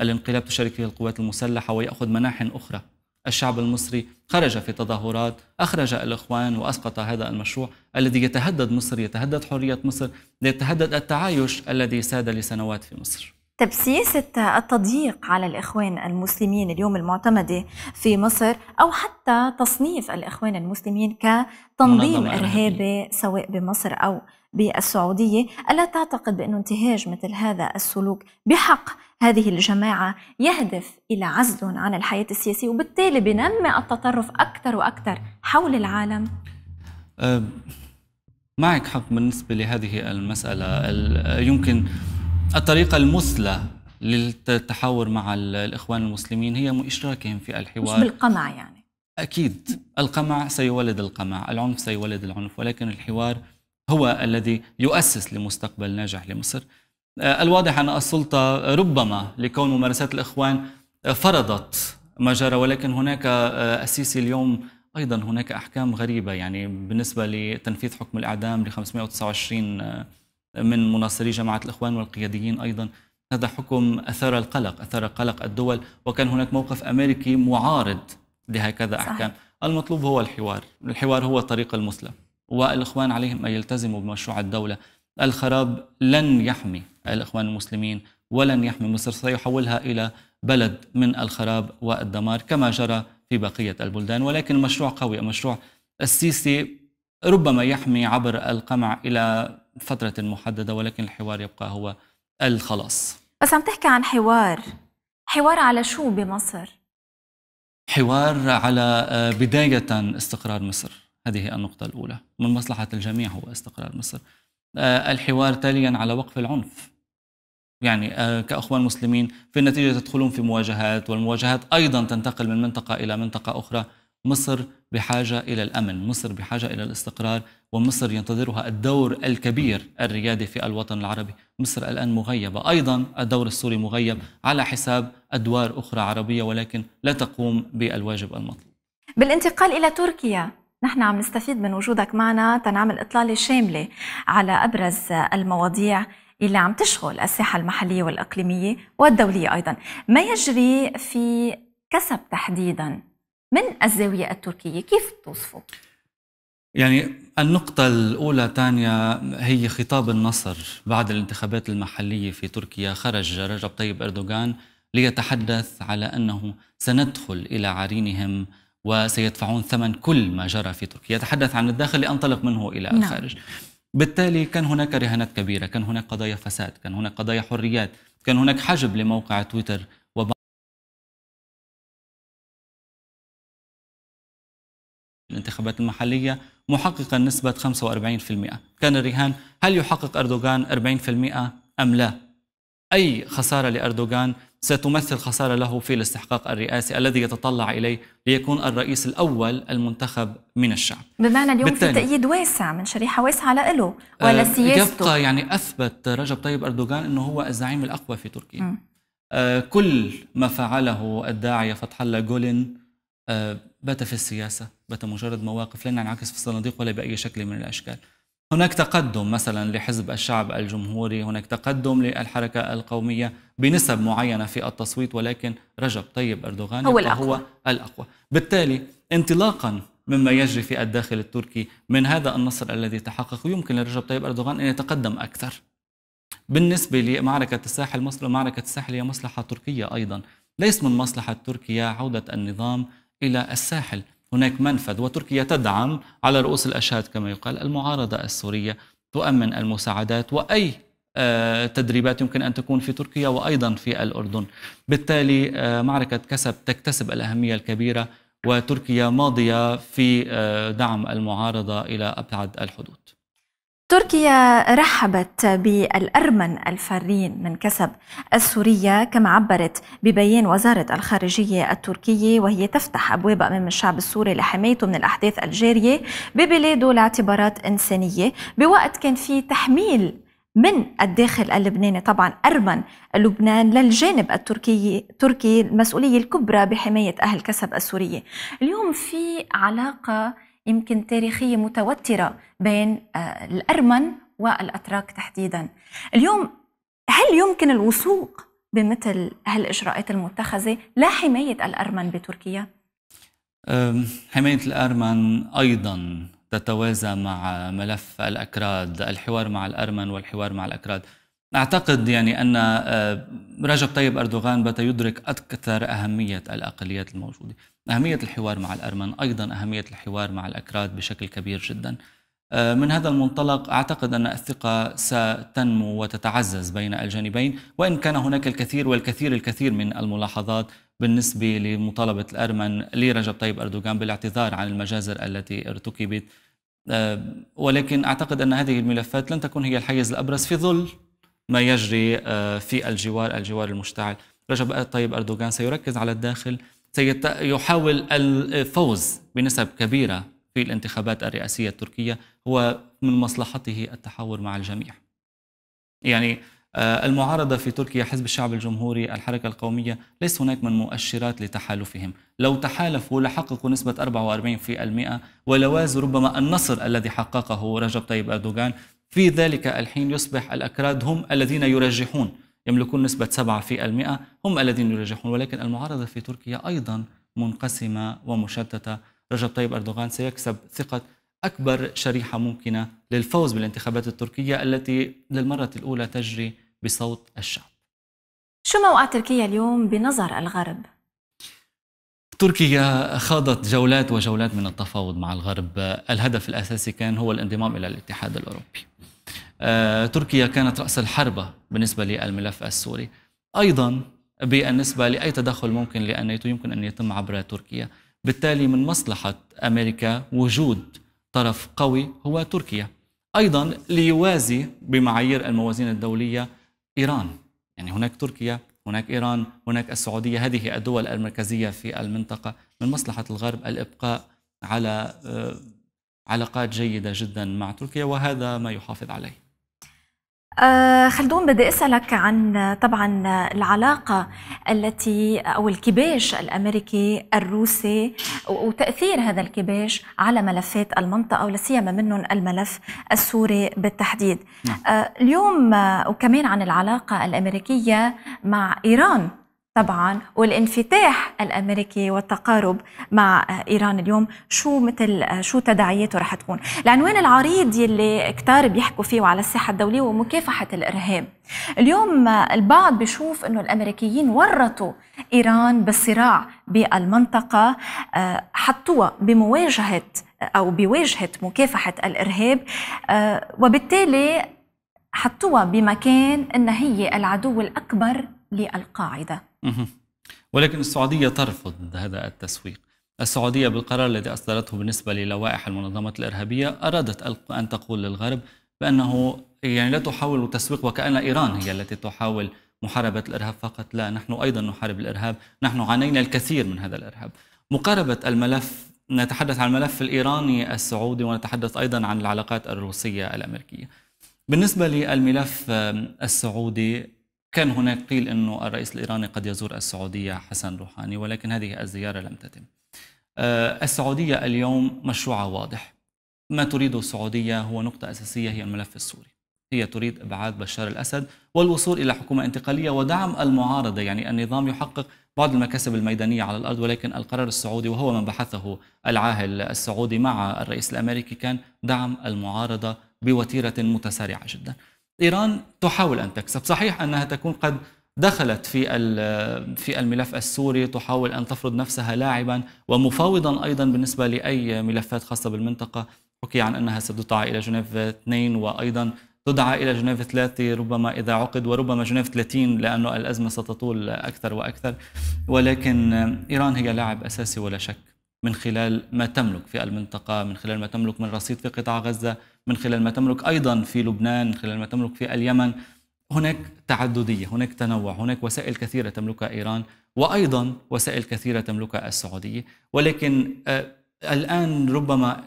الانقلاب تشارك فيه القوات المسلحة ويأخذ مناح أخرى الشعب المصري خرج في تظاهرات أخرج الإخوان وأسقط هذا المشروع الذي يتهدد مصر يتهدد حرية مصر يتهدد التعايش الذي ساد لسنوات في مصر طب سياسة التضييق على الإخوان المسلمين اليوم المعتمدة في مصر أو حتى تصنيف الإخوان المسلمين كتنظيم إرهابي سواء بمصر أو بالسعودية ألا تعتقد بأن انتهاج مثل هذا السلوك بحق هذه الجماعة يهدف إلى عزل عن الحياة السياسية وبالتالي بنمي التطرف أكثر وأكثر حول العالم؟ معك حق بالنسبة لهذه المسألة يمكن الطريقة المثلى للتحاور مع الإخوان المسلمين هي إشراكهم في الحوار مش بالقمع يعني أكيد القمع سيولد القمع العنف سيولد العنف ولكن الحوار هو الذي يؤسس لمستقبل ناجح لمصر آه، الواضح أن السلطة ربما لكون ممارسات الإخوان آه، فرضت ما جرى ولكن هناك آه، السيسي اليوم أيضا هناك أحكام غريبة يعني بالنسبة لتنفيذ حكم الإعدام ل 529 من مناصري جماعة الإخوان والقياديين أيضا هذا حكم أثار القلق أثار قلق الدول وكان هناك موقف أمريكي معارض لهكذا صحيح. أحكام المطلوب هو الحوار الحوار هو الطريق المسلم والإخوان عليهم أن يلتزموا بمشروع الدولة الخراب لن يحمي الإخوان المسلمين ولن يحمي مصر سيحولها إلى بلد من الخراب والدمار كما جرى في بقية البلدان ولكن مشروع قوي مشروع السيسي ربما يحمي عبر القمع إلى فترة محددة ولكن الحوار يبقى هو الخلاص بس عم تحكي عن حوار حوار على شو بمصر؟ حوار على آه، بداية استقرار مصر هذه النقطة الأولى من مصلحة الجميع هو استقرار مصر آه، الحوار تاليا على وقف العنف يعني آه، كأخوان مسلمين في النتيجة تدخلون في مواجهات والمواجهات أيضا تنتقل من منطقة إلى منطقة أخرى مصر بحاجة إلى الأمن مصر بحاجة إلى الاستقرار ومصر ينتظرها الدور الكبير الريادي في الوطن العربي مصر الآن مغيبة أيضا الدور السوري مغيب على حساب أدوار أخرى عربية ولكن لا تقوم بالواجب المطلوب بالانتقال إلى تركيا نحن عم نستفيد من وجودك معنا تنعمل إطلالة شاملة على أبرز المواضيع اللي عم تشغل الساحة المحلية والإقليمية والدولية أيضا ما يجري في كسب تحديدا من الزاوية التركية كيف توصفه؟ يعني النقطة الأولى تانية هي خطاب النصر بعد الانتخابات المحلية في تركيا خرج رجب طيب أردوغان ليتحدث على أنه سندخل إلى عرينهم وسيدفعون ثمن كل ما جرى في تركيا يتحدث عن الداخل لأنطلق منه إلى نعم. الخارج بالتالي كان هناك رهانات كبيرة كان هناك قضايا فساد كان هناك قضايا حريات كان هناك حجب لموقع تويتر وبعض الانتخابات المحلية محققا نسبة 45% كان الرهان هل يحقق أردوغان 40% أم لا أي خسارة لأردوغان ستمثل خسارة له في الاستحقاق الرئاسي الذي يتطلع إليه ليكون الرئيس الأول المنتخب من الشعب بمعنى اليوم بالتالي في تأييد واسع من شريحة واسعة له آه، ولسياسته يبقى يعني أثبت رجب طيب أردوغان أنه هو الزعيم الأقوى في تركيا آه كل ما فعله الداعية فتح الله جولين آه، بات في السياسة بات مجرد مواقف لن ينعكس في الصناديق ولا بأي شكل من الأشكال هناك تقدم مثلا لحزب الشعب الجمهوري هناك تقدم للحركة القومية بنسب معينة في التصويت ولكن رجب طيب أردوغان هو الأقوى. هو الأقوى بالتالي انطلاقا مما يجري في الداخل التركي من هذا النصر الذي تحقق يمكن لرجب طيب أردوغان أن يتقدم أكثر بالنسبة لمعركة الساحل مصر معركة الساحل هي مصلحة تركية أيضا ليس من مصلحة تركيا عودة النظام إلى الساحل هناك منفذ وتركيا تدعم على رؤوس الأشهاد كما يقال المعارضة السورية تؤمن المساعدات وأي آه، تدريبات يمكن أن تكون في تركيا وأيضا في الأردن بالتالي آه، معركة كسب تكتسب الأهمية الكبيرة وتركيا ماضية في آه، دعم المعارضة إلى أبعد الحدود تركيا رحبت بالأرمن الفارين من كسب السورية كما عبرت ببيان وزارة الخارجية التركية وهي تفتح أبواب أمام الشعب السوري لحمايته من الأحداث الجارية ببلاده لاعتبارات إنسانية بوقت كان في تحميل من الداخل اللبناني طبعا أرمن لبنان للجانب التركي تركي المسؤولية الكبرى بحماية أهل كسب السورية اليوم في علاقة يمكن تاريخية متوترة بين آه، الأرمن والأتراك تحديدا اليوم هل يمكن الوثوق بمثل هالإجراءات المتخذة لحماية الأرمن بتركيا؟ حماية الأرمن أيضا تتوازى مع ملف الأكراد الحوار مع الأرمن والحوار مع الأكراد أعتقد يعني أن آه، رجب طيب أردوغان بات يدرك أكثر أهمية الأقليات الموجودة أهمية الحوار مع الأرمن أيضا أهمية الحوار مع الأكراد بشكل كبير جدا آه، من هذا المنطلق أعتقد أن الثقة ستنمو وتتعزز بين الجانبين وإن كان هناك الكثير والكثير الكثير من الملاحظات بالنسبة لمطالبة الأرمن لرجب طيب أردوغان بالاعتذار عن المجازر التي ارتكبت آه، ولكن أعتقد أن هذه الملفات لن تكون هي الحيز الأبرز في ظل ما يجري آه، في الجوار الجوار المشتعل رجب طيب أردوغان سيركز على الداخل سيحاول الفوز بنسب كبيرة في الانتخابات الرئاسية التركية هو من مصلحته التحاور مع الجميع يعني آه، المعارضة في تركيا حزب الشعب الجمهوري الحركة القومية ليس هناك من مؤشرات لتحالفهم لو تحالفوا لحققوا نسبة 44% ولوازوا ربما النصر الذي حققه رجب طيب أردوغان في ذلك الحين يصبح الأكراد هم الذين يرجحون يملكون نسبة 7% هم الذين يرجحون ولكن المعارضة في تركيا أيضا منقسمة ومشتتة رجب طيب أردوغان سيكسب ثقة أكبر شريحة ممكنة للفوز بالانتخابات التركية التي للمرة الأولى تجري بصوت الشعب شو موقع تركيا اليوم بنظر الغرب؟ تركيا خاضت جولات وجولات من التفاوض مع الغرب الهدف الأساسي كان هو الانضمام إلى الاتحاد الأوروبي آه، تركيا كانت رأس الحربة بالنسبة للملف السوري أيضا بالنسبة لأي تدخل ممكن لأنيتو يمكن أن يتم عبر تركيا بالتالي من مصلحة أمريكا وجود طرف قوي هو تركيا أيضا ليوازي بمعايير الموازين الدولية إيران يعني هناك تركيا هناك إيران هناك السعودية هذه الدول المركزية في المنطقة من مصلحة الغرب الإبقاء على آه، علاقات جيدة جدا مع تركيا وهذا ما يحافظ عليه آه خلدون بدي اسالك عن طبعا العلاقه التي او الكباش الامريكي الروسي وتاثير هذا الكباش على ملفات المنطقه ولا سيما منهم الملف السوري بالتحديد. نعم. آه اليوم آه وكمان عن العلاقه الامريكيه مع ايران طبعا والانفتاح الامريكي والتقارب مع ايران اليوم شو مثل شو تداعياته رح تكون العنوان العريض يلي كتار بيحكوا فيه على الساحه الدوليه ومكافحه الارهاب اليوم البعض بيشوف انه الامريكيين ورطوا ايران بالصراع بالمنطقه آه، حطوها بمواجهه او بواجهه مكافحه الارهاب آه، وبالتالي حطوها بمكان انها هي العدو الاكبر للقاعده ولكن السعودية ترفض هذا التسويق السعودية بالقرار الذي أصدرته بالنسبة للوائح المنظمات الإرهابية أرادت أن تقول للغرب بأنه يعني لا تحاول تسويق وكأن إيران هي التي تحاول محاربة الإرهاب فقط لا نحن أيضا نحارب الإرهاب نحن عانينا الكثير من هذا الإرهاب مقاربة الملف نتحدث عن الملف الإيراني السعودي ونتحدث أيضا عن العلاقات الروسية الأمريكية بالنسبة للملف السعودي كان هناك قيل أنه الرئيس الإيراني قد يزور السعودية حسن روحاني ولكن هذه الزيارة لم تتم آه، السعودية اليوم مشروعها واضح ما تريده السعودية هو نقطة أساسية هي الملف السوري هي تريد إبعاد بشار الأسد والوصول إلى حكومة انتقالية ودعم المعارضة يعني النظام يحقق بعض المكاسب الميدانية على الأرض ولكن القرار السعودي وهو من بحثه العاهل السعودي مع الرئيس الأمريكي كان دعم المعارضة بوتيرة متسارعة جدا ايران تحاول ان تكسب، صحيح انها تكون قد دخلت في في الملف السوري تحاول ان تفرض نفسها لاعبا ومفاوضا ايضا بالنسبه لاي ملفات خاصه بالمنطقه، حكي عن يعني انها ستدعى الى جنيف 2 وايضا تدعى الى جنيف 3 ربما اذا عقد وربما جنيف 30 لانه الازمه ستطول اكثر واكثر، ولكن ايران هي لاعب اساسي ولا شك من خلال ما تملك في المنطقه، من خلال ما تملك من رصيد في قطاع غزه من خلال ما تملك أيضا في لبنان من خلال ما تملك في اليمن هناك تعددية هناك تنوع هناك وسائل كثيرة تملكها إيران وأيضا وسائل كثيرة تملكها السعودية ولكن آه، الآن ربما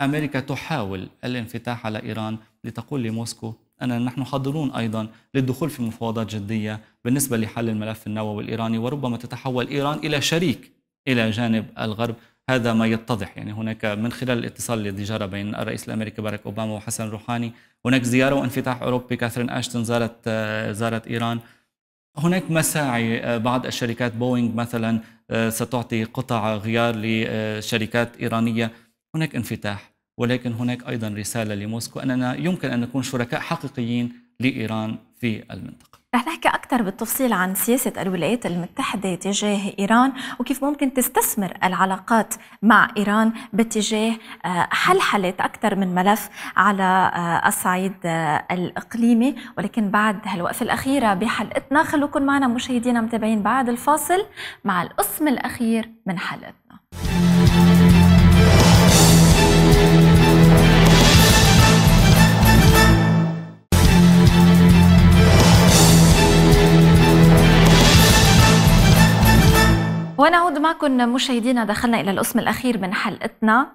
أمريكا تحاول الانفتاح على إيران لتقول لموسكو أنا نحن حاضرون أيضا للدخول في مفاوضات جدية بالنسبة لحل الملف النووي الإيراني وربما تتحول إيران إلى شريك إلى جانب الغرب هذا ما يتضح يعني هناك من خلال الاتصال الذي جرى بين الرئيس الامريكي باراك اوباما وحسن روحاني هناك زياره وانفتاح اوروبي كاثرين اشتون زارت زارت ايران هناك مساعي آه، بعض الشركات بوينغ مثلا آه، ستعطي قطع غيار لشركات ايرانيه هناك انفتاح ولكن هناك ايضا رساله لموسكو اننا يمكن ان نكون شركاء حقيقيين لايران في المنطقه رح نحكي أكثر بالتفصيل عن سياسة الولايات المتحدة تجاه إيران وكيف ممكن تستثمر العلاقات مع إيران باتجاه آه، حلحلة أكثر من ملف على آه، الصعيد آه، الإقليمي ولكن بعد هالوقفة الأخيرة بحلقتنا خلوكم معنا مشاهدينا متابعين بعد الفاصل مع القسم الأخير من حلقتنا. ونعود معكم مشاهدينا دخلنا إلى القسم الأخير من حلقتنا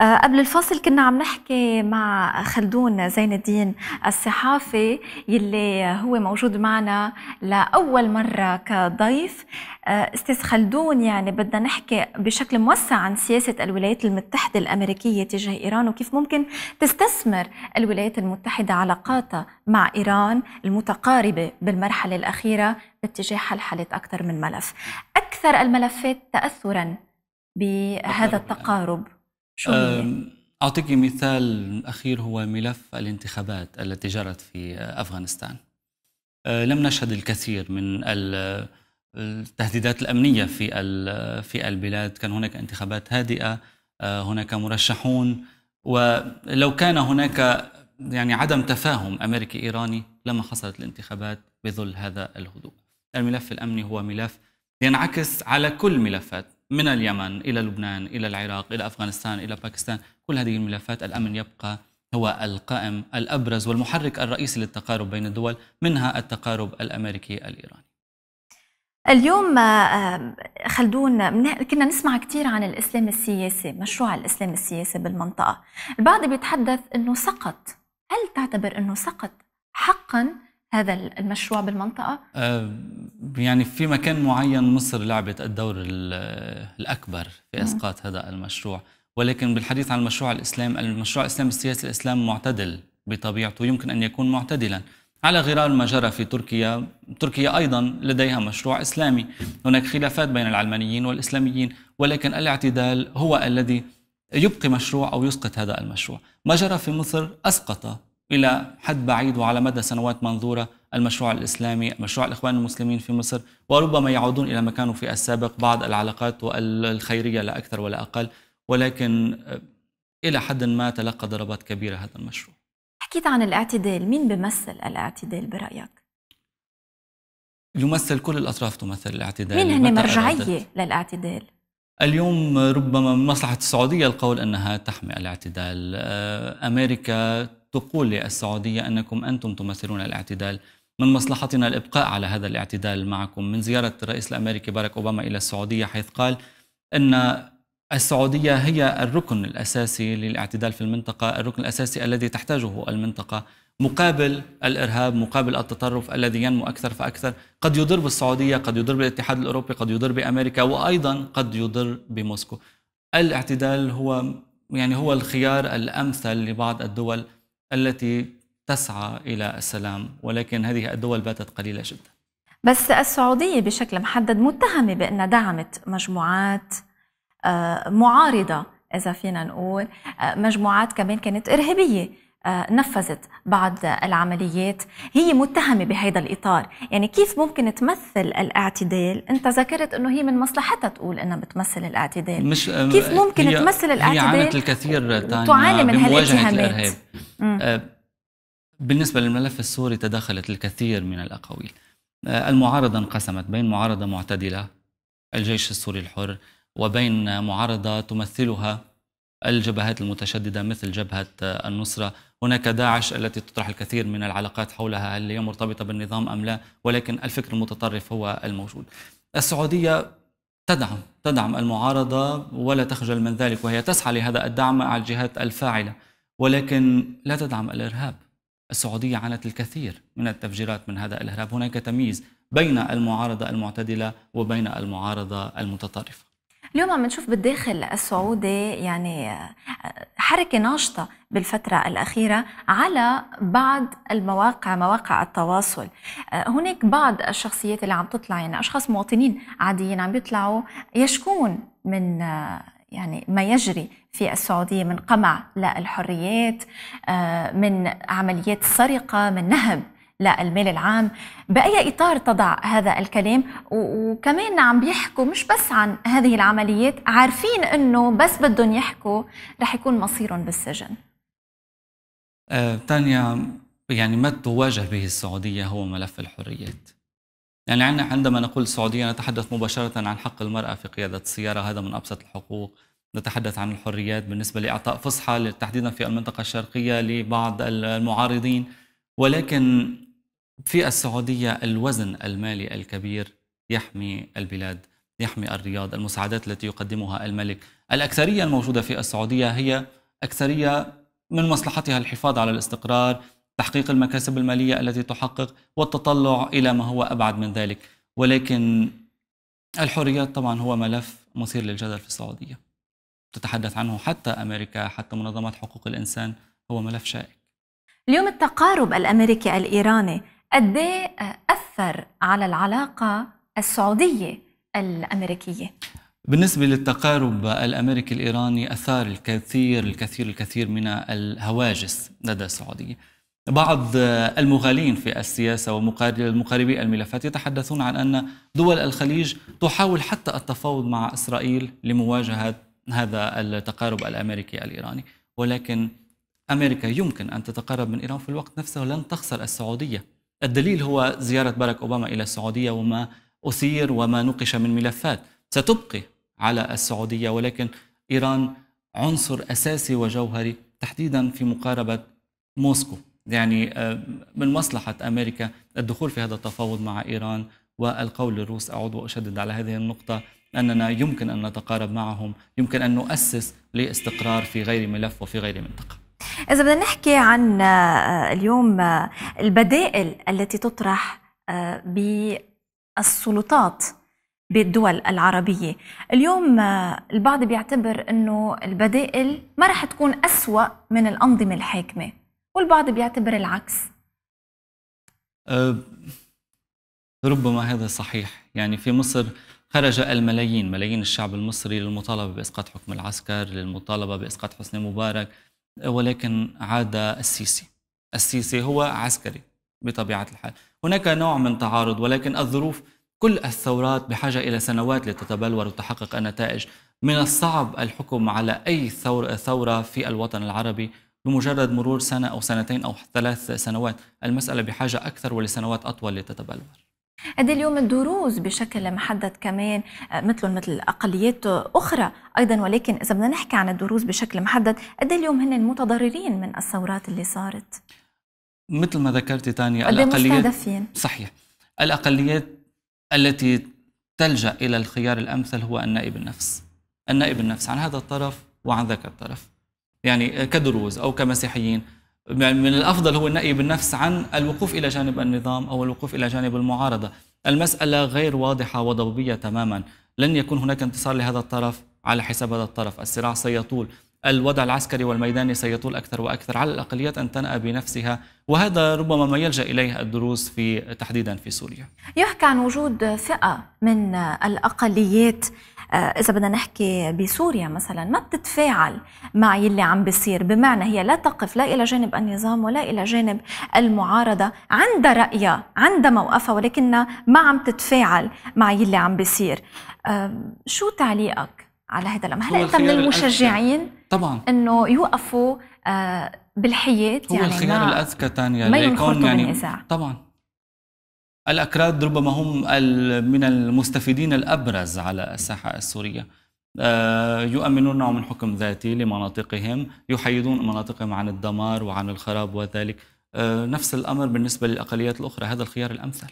آه، قبل الفاصل كنا عم نحكي مع خلدون زين الدين الصحافي يلي هو موجود معنا لأول مرة كضيف آه، استاذ خلدون يعني بدنا نحكي بشكل موسع عن سياسة الولايات المتحدة الأمريكية تجاه إيران وكيف ممكن تستثمر الولايات المتحدة علاقاتها مع إيران المتقاربة بالمرحلة الأخيرة باتجاه حل حالة أكثر من ملف أكثر الملفات تأثرا بهذا التقارب أعطيك مثال أخير هو ملف الانتخابات التي جرت في أفغانستان أه، لم نشهد الكثير من التهديدات الأمنية في في البلاد كان هناك انتخابات هادئة أه، هناك مرشحون ولو كان هناك يعني عدم تفاهم أمريكي إيراني لما حصلت الانتخابات بظل هذا الهدوء الملف الأمني هو ملف ينعكس على كل ملفات من اليمن إلى لبنان إلى العراق إلى أفغانستان إلى باكستان كل هذه الملفات الأمن يبقى هو القائم الأبرز والمحرك الرئيسي للتقارب بين الدول منها التقارب الأمريكي الإيراني اليوم آه، خلدون كنا نسمع كثير عن الاسلام السياسي، مشروع الاسلام السياسي بالمنطقه، البعض بيتحدث انه سقط، هل تعتبر انه سقط حقا هذا المشروع بالمنطقة؟ آه، يعني في مكان معين مصر لعبت الدور الأكبر في إسقاط هذا المشروع ولكن بالحديث عن المشروع الإسلام المشروع الإسلام السياسي الإسلام معتدل بطبيعته يمكن أن يكون معتدلا على غرار ما جرى في تركيا تركيا أيضا لديها مشروع إسلامي هناك خلافات بين العلمانيين والإسلاميين ولكن الاعتدال هو الذي يبقي مشروع أو يسقط هذا المشروع ما جرى في مصر أسقط الى حد بعيد وعلى مدى سنوات منظوره المشروع الاسلامي، مشروع الاخوان المسلمين في مصر وربما يعودون الى ما كانوا في السابق بعض العلاقات الخيريه لا اكثر ولا اقل ولكن آه، الى حد ما تلقى ضربات كبيره هذا المشروع. حكيت عن الاعتدال، مين بمثل الاعتدال برايك؟ يمثل كل الاطراف تمثل الاعتدال مين هن مرجعيه للاعتدال؟ اليوم ربما من مصلحة السعودية القول أنها تحمي الاعتدال آه، أمريكا تقول للسعودية أنكم أنتم تمثلون الاعتدال من مصلحتنا الإبقاء على هذا الاعتدال معكم من زيارة الرئيس الأمريكي باراك أوباما إلى السعودية حيث قال أن السعودية هي الركن الأساسي للاعتدال في المنطقة الركن الأساسي الذي تحتاجه المنطقة مقابل الارهاب مقابل التطرف الذي ينمو اكثر فاكثر قد يضر بالسعوديه قد يضر بالاتحاد الاوروبي قد يضر بامريكا وايضا قد يضر بموسكو الاعتدال هو يعني هو الخيار الامثل لبعض الدول التي تسعى الى السلام ولكن هذه الدول باتت قليله جدا بس السعوديه بشكل محدد متهمه بانها دعمت مجموعات آه، معارضه اذا فينا نقول آه، مجموعات كمان كانت ارهابيه آه، نفذت بعض العمليات هي متهمة بهيدا الإطار يعني كيف ممكن تمثل الاعتدال أنت ذكرت أنه هي من مصلحتها تقول أنها بتمثل الاعتدال مش آه، كيف ممكن هي تمثل الاعتدال هي عانت الكثير تعاني من هالاتهامات آه، بالنسبة للملف السوري تدخلت الكثير من الأقاويل المعارضة انقسمت بين معارضة معتدلة الجيش السوري الحر وبين معارضة تمثلها الجبهات المتشددة مثل جبهة النصرة هناك داعش التي تطرح الكثير من العلاقات حولها هل هي مرتبطة بالنظام أم لا ولكن الفكر المتطرف هو الموجود السعودية تدعم تدعم المعارضة ولا تخجل من ذلك وهي تسعى لهذا الدعم مع الجهات الفاعلة ولكن لا تدعم الإرهاب السعودية عانت الكثير من التفجيرات من هذا الإرهاب هناك تمييز بين المعارضة المعتدلة وبين المعارضة المتطرفة اليوم عم نشوف بالداخل السعودي يعني آه، حركة ناشطة بالفترة الأخيرة على بعض المواقع مواقع التواصل آه، هناك بعض الشخصيات اللي عم تطلع يعني أشخاص مواطنين عاديين عم بيطلعوا يشكون من آه، يعني ما يجري في السعودية من قمع للحريات من عمليات سرقة من نهب للمال العام بأي إطار تضع هذا الكلام وكمان عم بيحكوا مش بس عن هذه العمليات عارفين أنه بس بدهم يحكوا رح يكون مصيرهم بالسجن آه، تانيا يعني ما تواجه به السعودية هو ملف الحريات يعني عندما نقول السعودية نتحدث مباشرة عن حق المرأة في قيادة السيارة هذا من أبسط الحقوق نتحدث عن الحريات بالنسبة لإعطاء فصحة تحديدا في المنطقة الشرقية لبعض المعارضين ولكن في السعودية الوزن المالي الكبير يحمي البلاد يحمي الرياض المساعدات التي يقدمها الملك الأكثرية الموجودة في السعودية هي أكثرية من مصلحتها الحفاظ على الاستقرار تحقيق المكاسب المالية التي تحقق والتطلع إلى ما هو أبعد من ذلك ولكن الحريات طبعا هو ملف مثير للجدل في السعودية تتحدث عنه حتى أمريكا حتى منظمات حقوق الإنسان هو ملف شائك اليوم التقارب الأمريكي الإيراني قد إيه، آه، أثر على العلاقة السعودية الأمريكية؟ بالنسبة للتقارب الأمريكي الإيراني أثار الكثير الكثير الكثير من الهواجس لدى السعودية بعض المغالين في السياسة ومقاربي الملفات يتحدثون عن أن دول الخليج تحاول حتى التفاوض مع إسرائيل لمواجهة هذا التقارب الأمريكي الإيراني ولكن أمريكا يمكن أن تتقرب من إيران في الوقت نفسه لن تخسر السعودية الدليل هو زيارة باراك أوباما إلى السعودية وما أثير وما نقش من ملفات ستبقي على السعودية ولكن إيران عنصر أساسي وجوهري تحديدا في مقاربة موسكو يعني آه، من مصلحة أمريكا الدخول في هذا التفاوض مع إيران والقول للروس أعود وأشدد على هذه النقطة أننا يمكن أن نتقارب معهم يمكن أن نؤسس لاستقرار في غير ملف وفي غير منطقة إذا بدنا نحكي عن آه، اليوم آه، البدائل التي تطرح آه، بالسلطات بالدول العربية اليوم البعض بيعتبر أنه البدائل ما رح تكون أسوأ من الأنظمة الحاكمة والبعض بيعتبر العكس أه ربما هذا صحيح يعني في مصر خرج الملايين ملايين الشعب المصري للمطالبة بإسقاط حكم العسكر للمطالبة بإسقاط حسني مبارك ولكن عاد السيسي السيسي هو عسكري بطبيعة الحال هناك نوع من تعارض ولكن الظروف كل الثورات بحاجة إلى سنوات لتتبلور وتحقق النتائج من الصعب الحكم على أي ثورة في الوطن العربي بمجرد مرور سنة أو سنتين أو ثلاث سنوات المسألة بحاجة أكثر ولسنوات أطول لتتبلور هذا اليوم الدروز بشكل محدد كمان آه، مثلهم مثل اقليات اخرى ايضا ولكن اذا بدنا نحكي عن الدروز بشكل محدد قد اليوم هن المتضررين من الثورات اللي صارت مثل ما ذكرتي تانيا الاقليات مستهدفين. صحيح الاقليات التي تلجا الى الخيار الامثل هو النائب النفس النائب النفس عن هذا الطرف وعن ذاك الطرف يعني كدروز او كمسيحيين يعني من الافضل هو النأي بالنفس عن الوقوف الى جانب النظام او الوقوف الى جانب المعارضه، المساله غير واضحه وضبابيه تماما، لن يكون هناك انتصار لهذا الطرف على حساب هذا الطرف، الصراع سيطول، الوضع العسكري والميداني سيطول اكثر واكثر، على الاقليات ان تنأى بنفسها، وهذا ربما ما يلجا اليه الدروس في تحديدا في سوريا. يحكى عن وجود فئه من الاقليات آه، اذا بدنا نحكي بسوريا مثلا ما بتتفاعل مع يلي عم بيصير بمعنى هي لا تقف لا الى جانب النظام ولا الى جانب المعارضه عندها رايها عندها موقفها ولكنها ما عم تتفاعل مع يلي عم بيصير شو تعليقك على هذا الامر هل انت من المشجعين طبعا انه يوقفوا آه، بالحياد هو يعني الخيار الاذكى تانية يعني ما يكون يعني طبعا الأكراد ربما هم من المستفيدين الأبرز على الساحة السورية آه، يؤمنون من حكم ذاتي لمناطقهم يحيدون مناطقهم عن الدمار وعن الخراب وذلك آه، نفس الأمر بالنسبة للأقليات الأخرى هذا الخيار الأمثل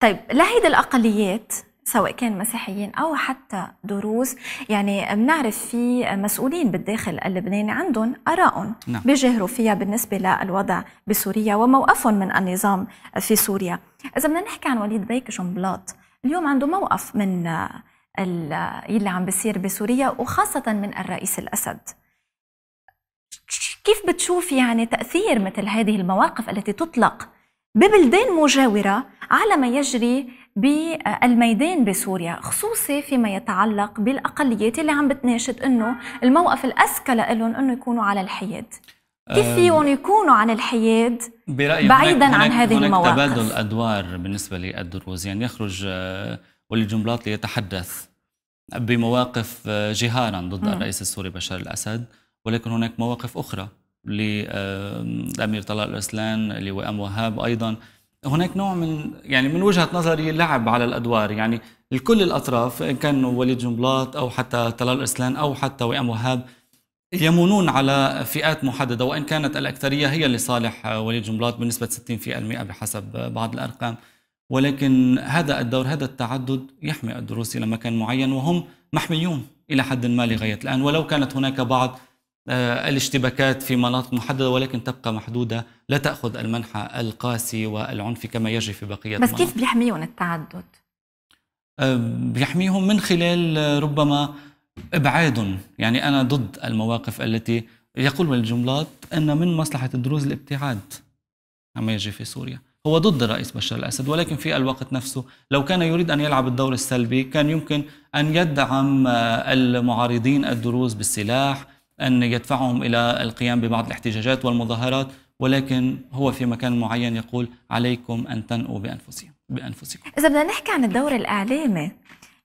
طيب لهيدي الأقليات سواء كان مسيحيين او حتى دروز يعني بنعرف في مسؤولين بالداخل اللبناني عندهم ارائهم نعم. بيجهروا فيها بالنسبه للوضع بسوريا وموقفهم من النظام في سوريا اذا بدنا نحكي عن وليد بيك جنبلاط اليوم عنده موقف من اللي عم بيصير بسوريا وخاصه من الرئيس الاسد كيف بتشوف يعني تاثير مثل هذه المواقف التي تطلق ببلدان مجاوره على ما يجري بالميدان بسوريا خصوصي فيما يتعلق بالاقليات اللي عم بتناشد انه الموقف الاسكى لهم انه يكونوا على الحياد كيف فيهم يكونوا عن الحياد بعيدا هناك عن هذه هناك المواقف تبادل ادوار بالنسبه للدروز يعني يخرج آه، ولي جنبلاط ليتحدث بمواقف آه، جهارا ضد م. الرئيس السوري بشار الاسد ولكن هناك مواقف اخرى للامير طلال ارسلان لوئام وهاب ايضا هناك نوع من يعني من وجهه نظري لعب على الادوار يعني الكل الاطراف ان كان وليد جنبلاط او حتى طلال ارسلان او حتى وئام وهاب يمونون على فئات محدده وان كانت الاكثريه هي لصالح وليد جنبلاط بنسبه 60% بحسب بعض الارقام ولكن هذا الدور هذا التعدد يحمي الدروس الى مكان معين وهم محميون الى حد ما لغايه الان ولو كانت هناك بعض آه، الاشتباكات في مناطق محدده ولكن تبقى محدوده لا تاخذ المنحى القاسي والعنف كما يجري في بقيه بس كيف بيحميهم التعدد؟ آه، بيحميهم من خلال آه، ربما ابعاد يعني انا ضد المواقف التي يقول الجملات ان من مصلحه الدروز الابتعاد عما يجري في سوريا هو ضد الرئيس بشار الاسد ولكن في الوقت نفسه لو كان يريد ان يلعب الدور السلبي كان يمكن ان يدعم المعارضين الدروز بالسلاح أن يدفعهم إلى القيام ببعض الاحتجاجات والمظاهرات ولكن هو في مكان معين يقول عليكم أن تنقوا بأنفسكم بأنفسكم إذا بدنا نحكي عن الدور الإعلامي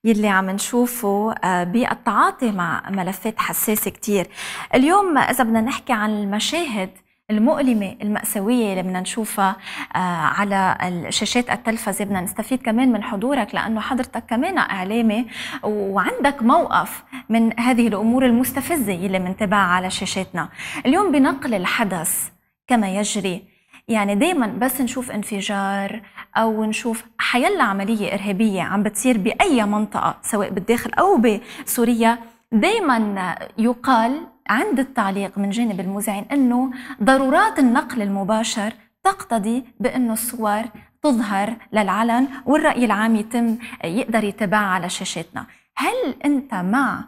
يلي عم نشوفه آه، بالتعاطي مع ملفات حساسة كتير اليوم إذا بدنا نحكي عن المشاهد المؤلمة المأساوية اللي بدنا نشوفها آه، على شاشات التلفزة بدنا نستفيد كمان من حضورك لأنه حضرتك كمان إعلامي وعندك موقف من هذه الأمور المستفزة اللي بنتابعها على شاشاتنا اليوم بنقل الحدث كما يجري يعني دايما بس نشوف انفجار او نشوف حيلا عمليه ارهابيه عم بتصير باي منطقه سواء بالداخل او بسوريا دايما يقال عند التعليق من جانب المذيعين أنه ضرورات النقل المباشر تقتضي بأنه الصور تظهر للعلن والرأي العام يتم يقدر يتابعها على شاشاتنا هل أنت مع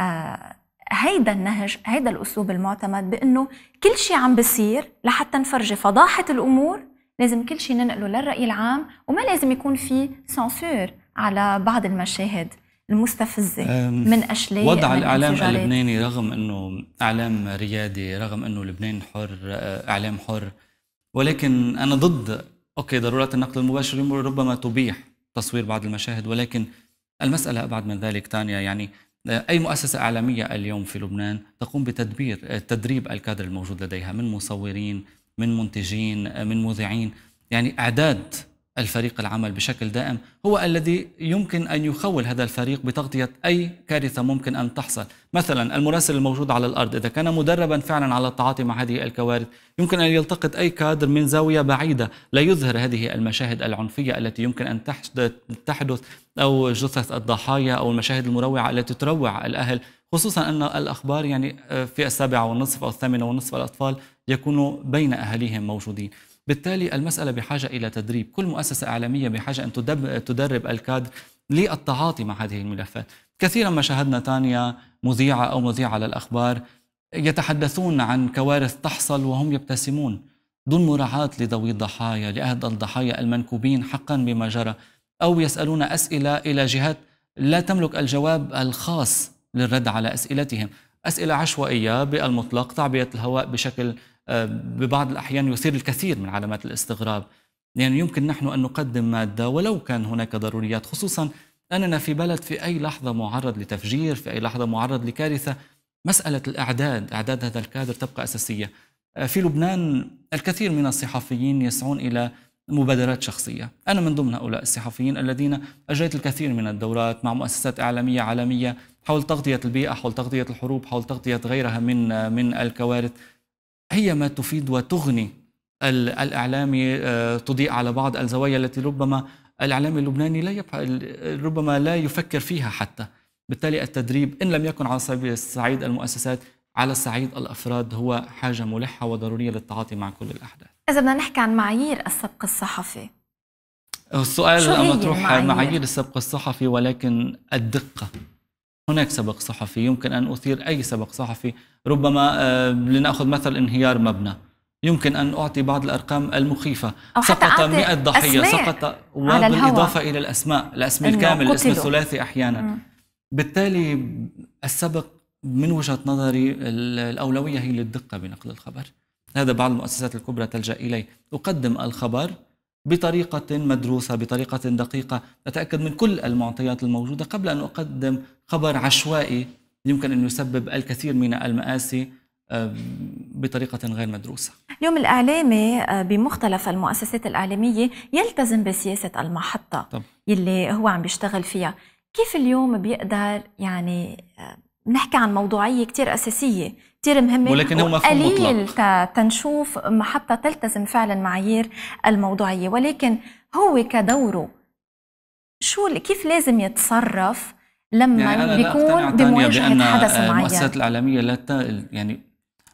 آه هيدا النهج هيدا الأسلوب المعتمد بأنه كل شيء عم بصير لحتى نفرجي فضاحة الأمور لازم كل شيء ننقله للرأي العام وما لازم يكون في سانسور على بعض المشاهد المستفزة من أشلاء وضع الإعلام اللبناني رغم أنه إعلام ريادي رغم أنه لبنان حر آه، إعلام حر ولكن أنا ضد أوكي ضرورة النقل المباشر ربما تبيح تصوير بعض المشاهد ولكن المسألة أبعد من ذلك تانيا يعني آه، أي مؤسسة إعلامية اليوم في لبنان تقوم بتدبير آه، تدريب الكادر الموجود لديها من مصورين من منتجين من مذيعين يعني إعداد الفريق العمل بشكل دائم هو الذي يمكن أن يخول هذا الفريق بتغطية أي كارثة ممكن أن تحصل مثلا المراسل الموجود على الأرض إذا كان مدربا فعلا على التعاطي مع هذه الكوارث يمكن أن يلتقط أي كادر من زاوية بعيدة لا يظهر هذه المشاهد العنفية التي يمكن أن تحدث أو جثث الضحايا أو المشاهد المروعة التي تروع الأهل خصوصا أن الأخبار يعني آه، في السابعة والنصف أو الثامنة والنصف الأطفال يكونوا بين أهاليهم موجودين بالتالي المسألة بحاجة إلى تدريب كل مؤسسة إعلامية بحاجة أن تدرب الكادر للتعاطي مع هذه الملفات كثيرا ما شاهدنا تانيا مذيعة أو مذيعة على الأخبار يتحدثون عن كوارث تحصل وهم يبتسمون دون مراعاة لذوي الضحايا لأهد الضحايا المنكوبين حقا بما جرى أو يسألون أسئلة إلى جهات لا تملك الجواب الخاص للرد على أسئلتهم أسئلة عشوائية بالمطلق تعبئة الهواء بشكل ببعض الأحيان يثير الكثير من علامات الاستغراب يعني يمكن نحن أن نقدم مادة ولو كان هناك ضروريات خصوصا أننا في بلد في أي لحظة معرض لتفجير في أي لحظة معرض لكارثة مسألة الإعداد إعداد هذا الكادر تبقى أساسية في لبنان الكثير من الصحفيين يسعون إلى مبادرات شخصية أنا من ضمن هؤلاء الصحفيين الذين أجريت الكثير من الدورات مع مؤسسات إعلامية عالمية حول تغطية البيئة حول تغطية الحروب حول تغطية غيرها من من الكوارث هي ما تفيد وتغني الإعلامي آه، تضيء على بعض الزوايا التي ربما الإعلامي اللبناني لا ربما لا يفكر فيها حتى بالتالي التدريب إن لم يكن على صعيد المؤسسات على صعيد الافراد هو حاجه ملحه وضروريه للتعاطي مع كل الاحداث. اذا بدنا نحكي عن معايير السبق الصحفي. السؤال مطروح معايير السبق الصحفي ولكن الدقه هناك سبق صحفي يمكن أن أثير أي سبق صحفي ربما آه، لنأخذ مثل انهيار مبنى يمكن أن أعطي بعض الأرقام المخيفة أو حتى سقط 100 ضحية سقط وبالإضافة إلى الأسماء الأسماء الكامل الاسم الثلاثي أحيانا م. بالتالي السبق من وجهة نظري الأولوية هي للدقة بنقل الخبر هذا بعض المؤسسات الكبرى تلجأ إليه تقدم الخبر بطريقة مدروسة بطريقة دقيقة أتأكد من كل المعطيات الموجودة قبل أن أقدم خبر عشوائي يمكن أن يسبب الكثير من المآسي آه، بطريقة غير مدروسة اليوم الإعلامي آه، بمختلف المؤسسات الإعلامية يلتزم بسياسة المحطة طب. يلي هو عم بيشتغل فيها كيف اليوم بيقدر يعني آه، نحكي عن موضوعية كتير أساسية كثير مهمه ولكن هو مفهوم قليل تنشوف محطه تلتزم فعلا معايير الموضوعيه ولكن هو كدوره شو كيف لازم يتصرف لما يعني أنا بيكون بمواجهه حدث معين المؤسسات الاعلاميه لا يعني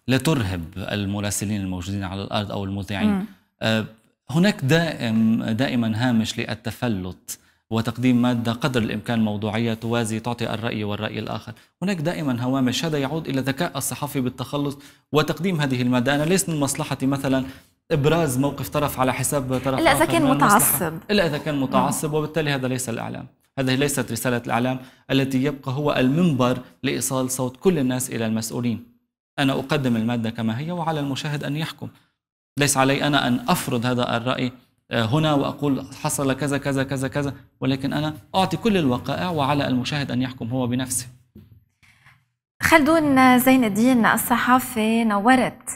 لا ترهب المراسلين الموجودين على الارض او المذيعين آه، هناك دائم دائما هامش للتفلت وتقديم مادة قدر الإمكان موضوعية توازي تعطي الرأي والرأي الآخر هناك دائما هوامش هذا يعود إلى ذكاء الصحفي بالتخلص وتقديم هذه المادة أنا ليس من مصلحتي مثلا ابراز موقف طرف على حساب طرف الا اذا كان متعصب الا اذا كان متعصب نعم. وبالتالي هذا ليس الاعلام هذه ليست رساله الاعلام التي يبقى هو المنبر لايصال صوت كل الناس الى المسؤولين انا اقدم الماده كما هي وعلى المشاهد ان يحكم ليس علي انا ان افرض هذا الراي آه، هنا واقول حصل كذا كذا كذا كذا ولكن انا اعطي كل الوقائع وعلى المشاهد ان يحكم هو بنفسه. خلدون زين الدين الصحافي نورت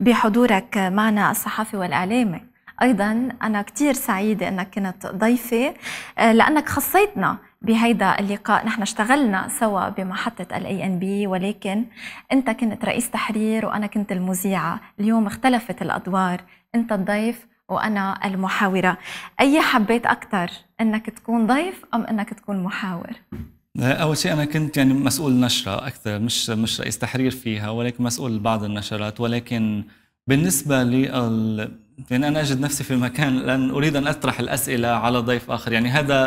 بحضورك معنا الصحافي والاعلامي. ايضا انا كثير سعيده انك كنت ضيفي آه، لانك خصيتنا بهيدا اللقاء نحن اشتغلنا سوا بمحطة الاي ان بي ولكن انت كنت رئيس تحرير وانا كنت المذيعة اليوم اختلفت الادوار انت الضيف وأنا المحاورة أي حبيت أكثر أنك تكون ضيف أم أنك تكون محاور؟ اول شيء انا كنت يعني مسؤول نشره اكثر مش مش رئيس تحرير فيها ولكن مسؤول بعض النشرات ولكن بالنسبه لل يعني انا اجد نفسي في مكان لان اريد ان اطرح الاسئله على ضيف اخر يعني هذا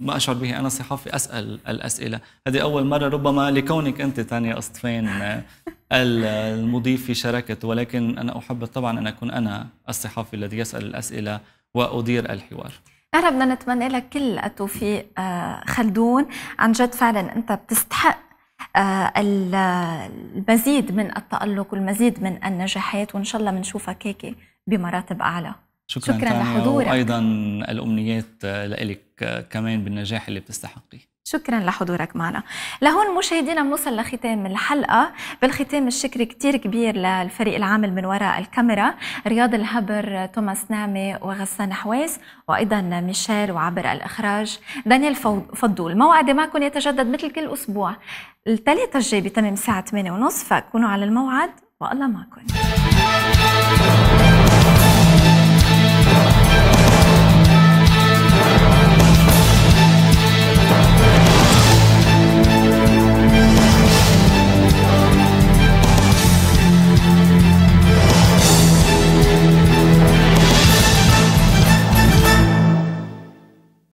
ما اشعر به انا صحافي اسال الاسئله هذه اول مره ربما لكونك انت تانيا اسطفين المضيف في شراكه ولكن انا احب طبعا ان اكون انا الصحافي الذي يسال الاسئله وادير الحوار نحن بدنا نتمنى لك كل التوفيق آه، خلدون عن جد فعلا انت بتستحق آه، المزيد من التألق والمزيد من النجاحات وإن شاء الله بنشوفك هيك بمراتب أعلى شكرا, شكرا لحضورك وايضا الامنيات لك كمان بالنجاح اللي بتستحقيه شكرا لحضورك معنا لهون مشاهدينا بنوصل لختام الحلقه بالختام الشكر كتير كبير للفريق العامل من وراء الكاميرا رياض الهبر توماس نعمه وغسان حويس وايضا ميشيل وعبر الاخراج دانيال فضول موعدي معكم يتجدد مثل كل اسبوع الثلاثة الجاي بتمام الساعة 8:30 فكونوا على الموعد والله معكم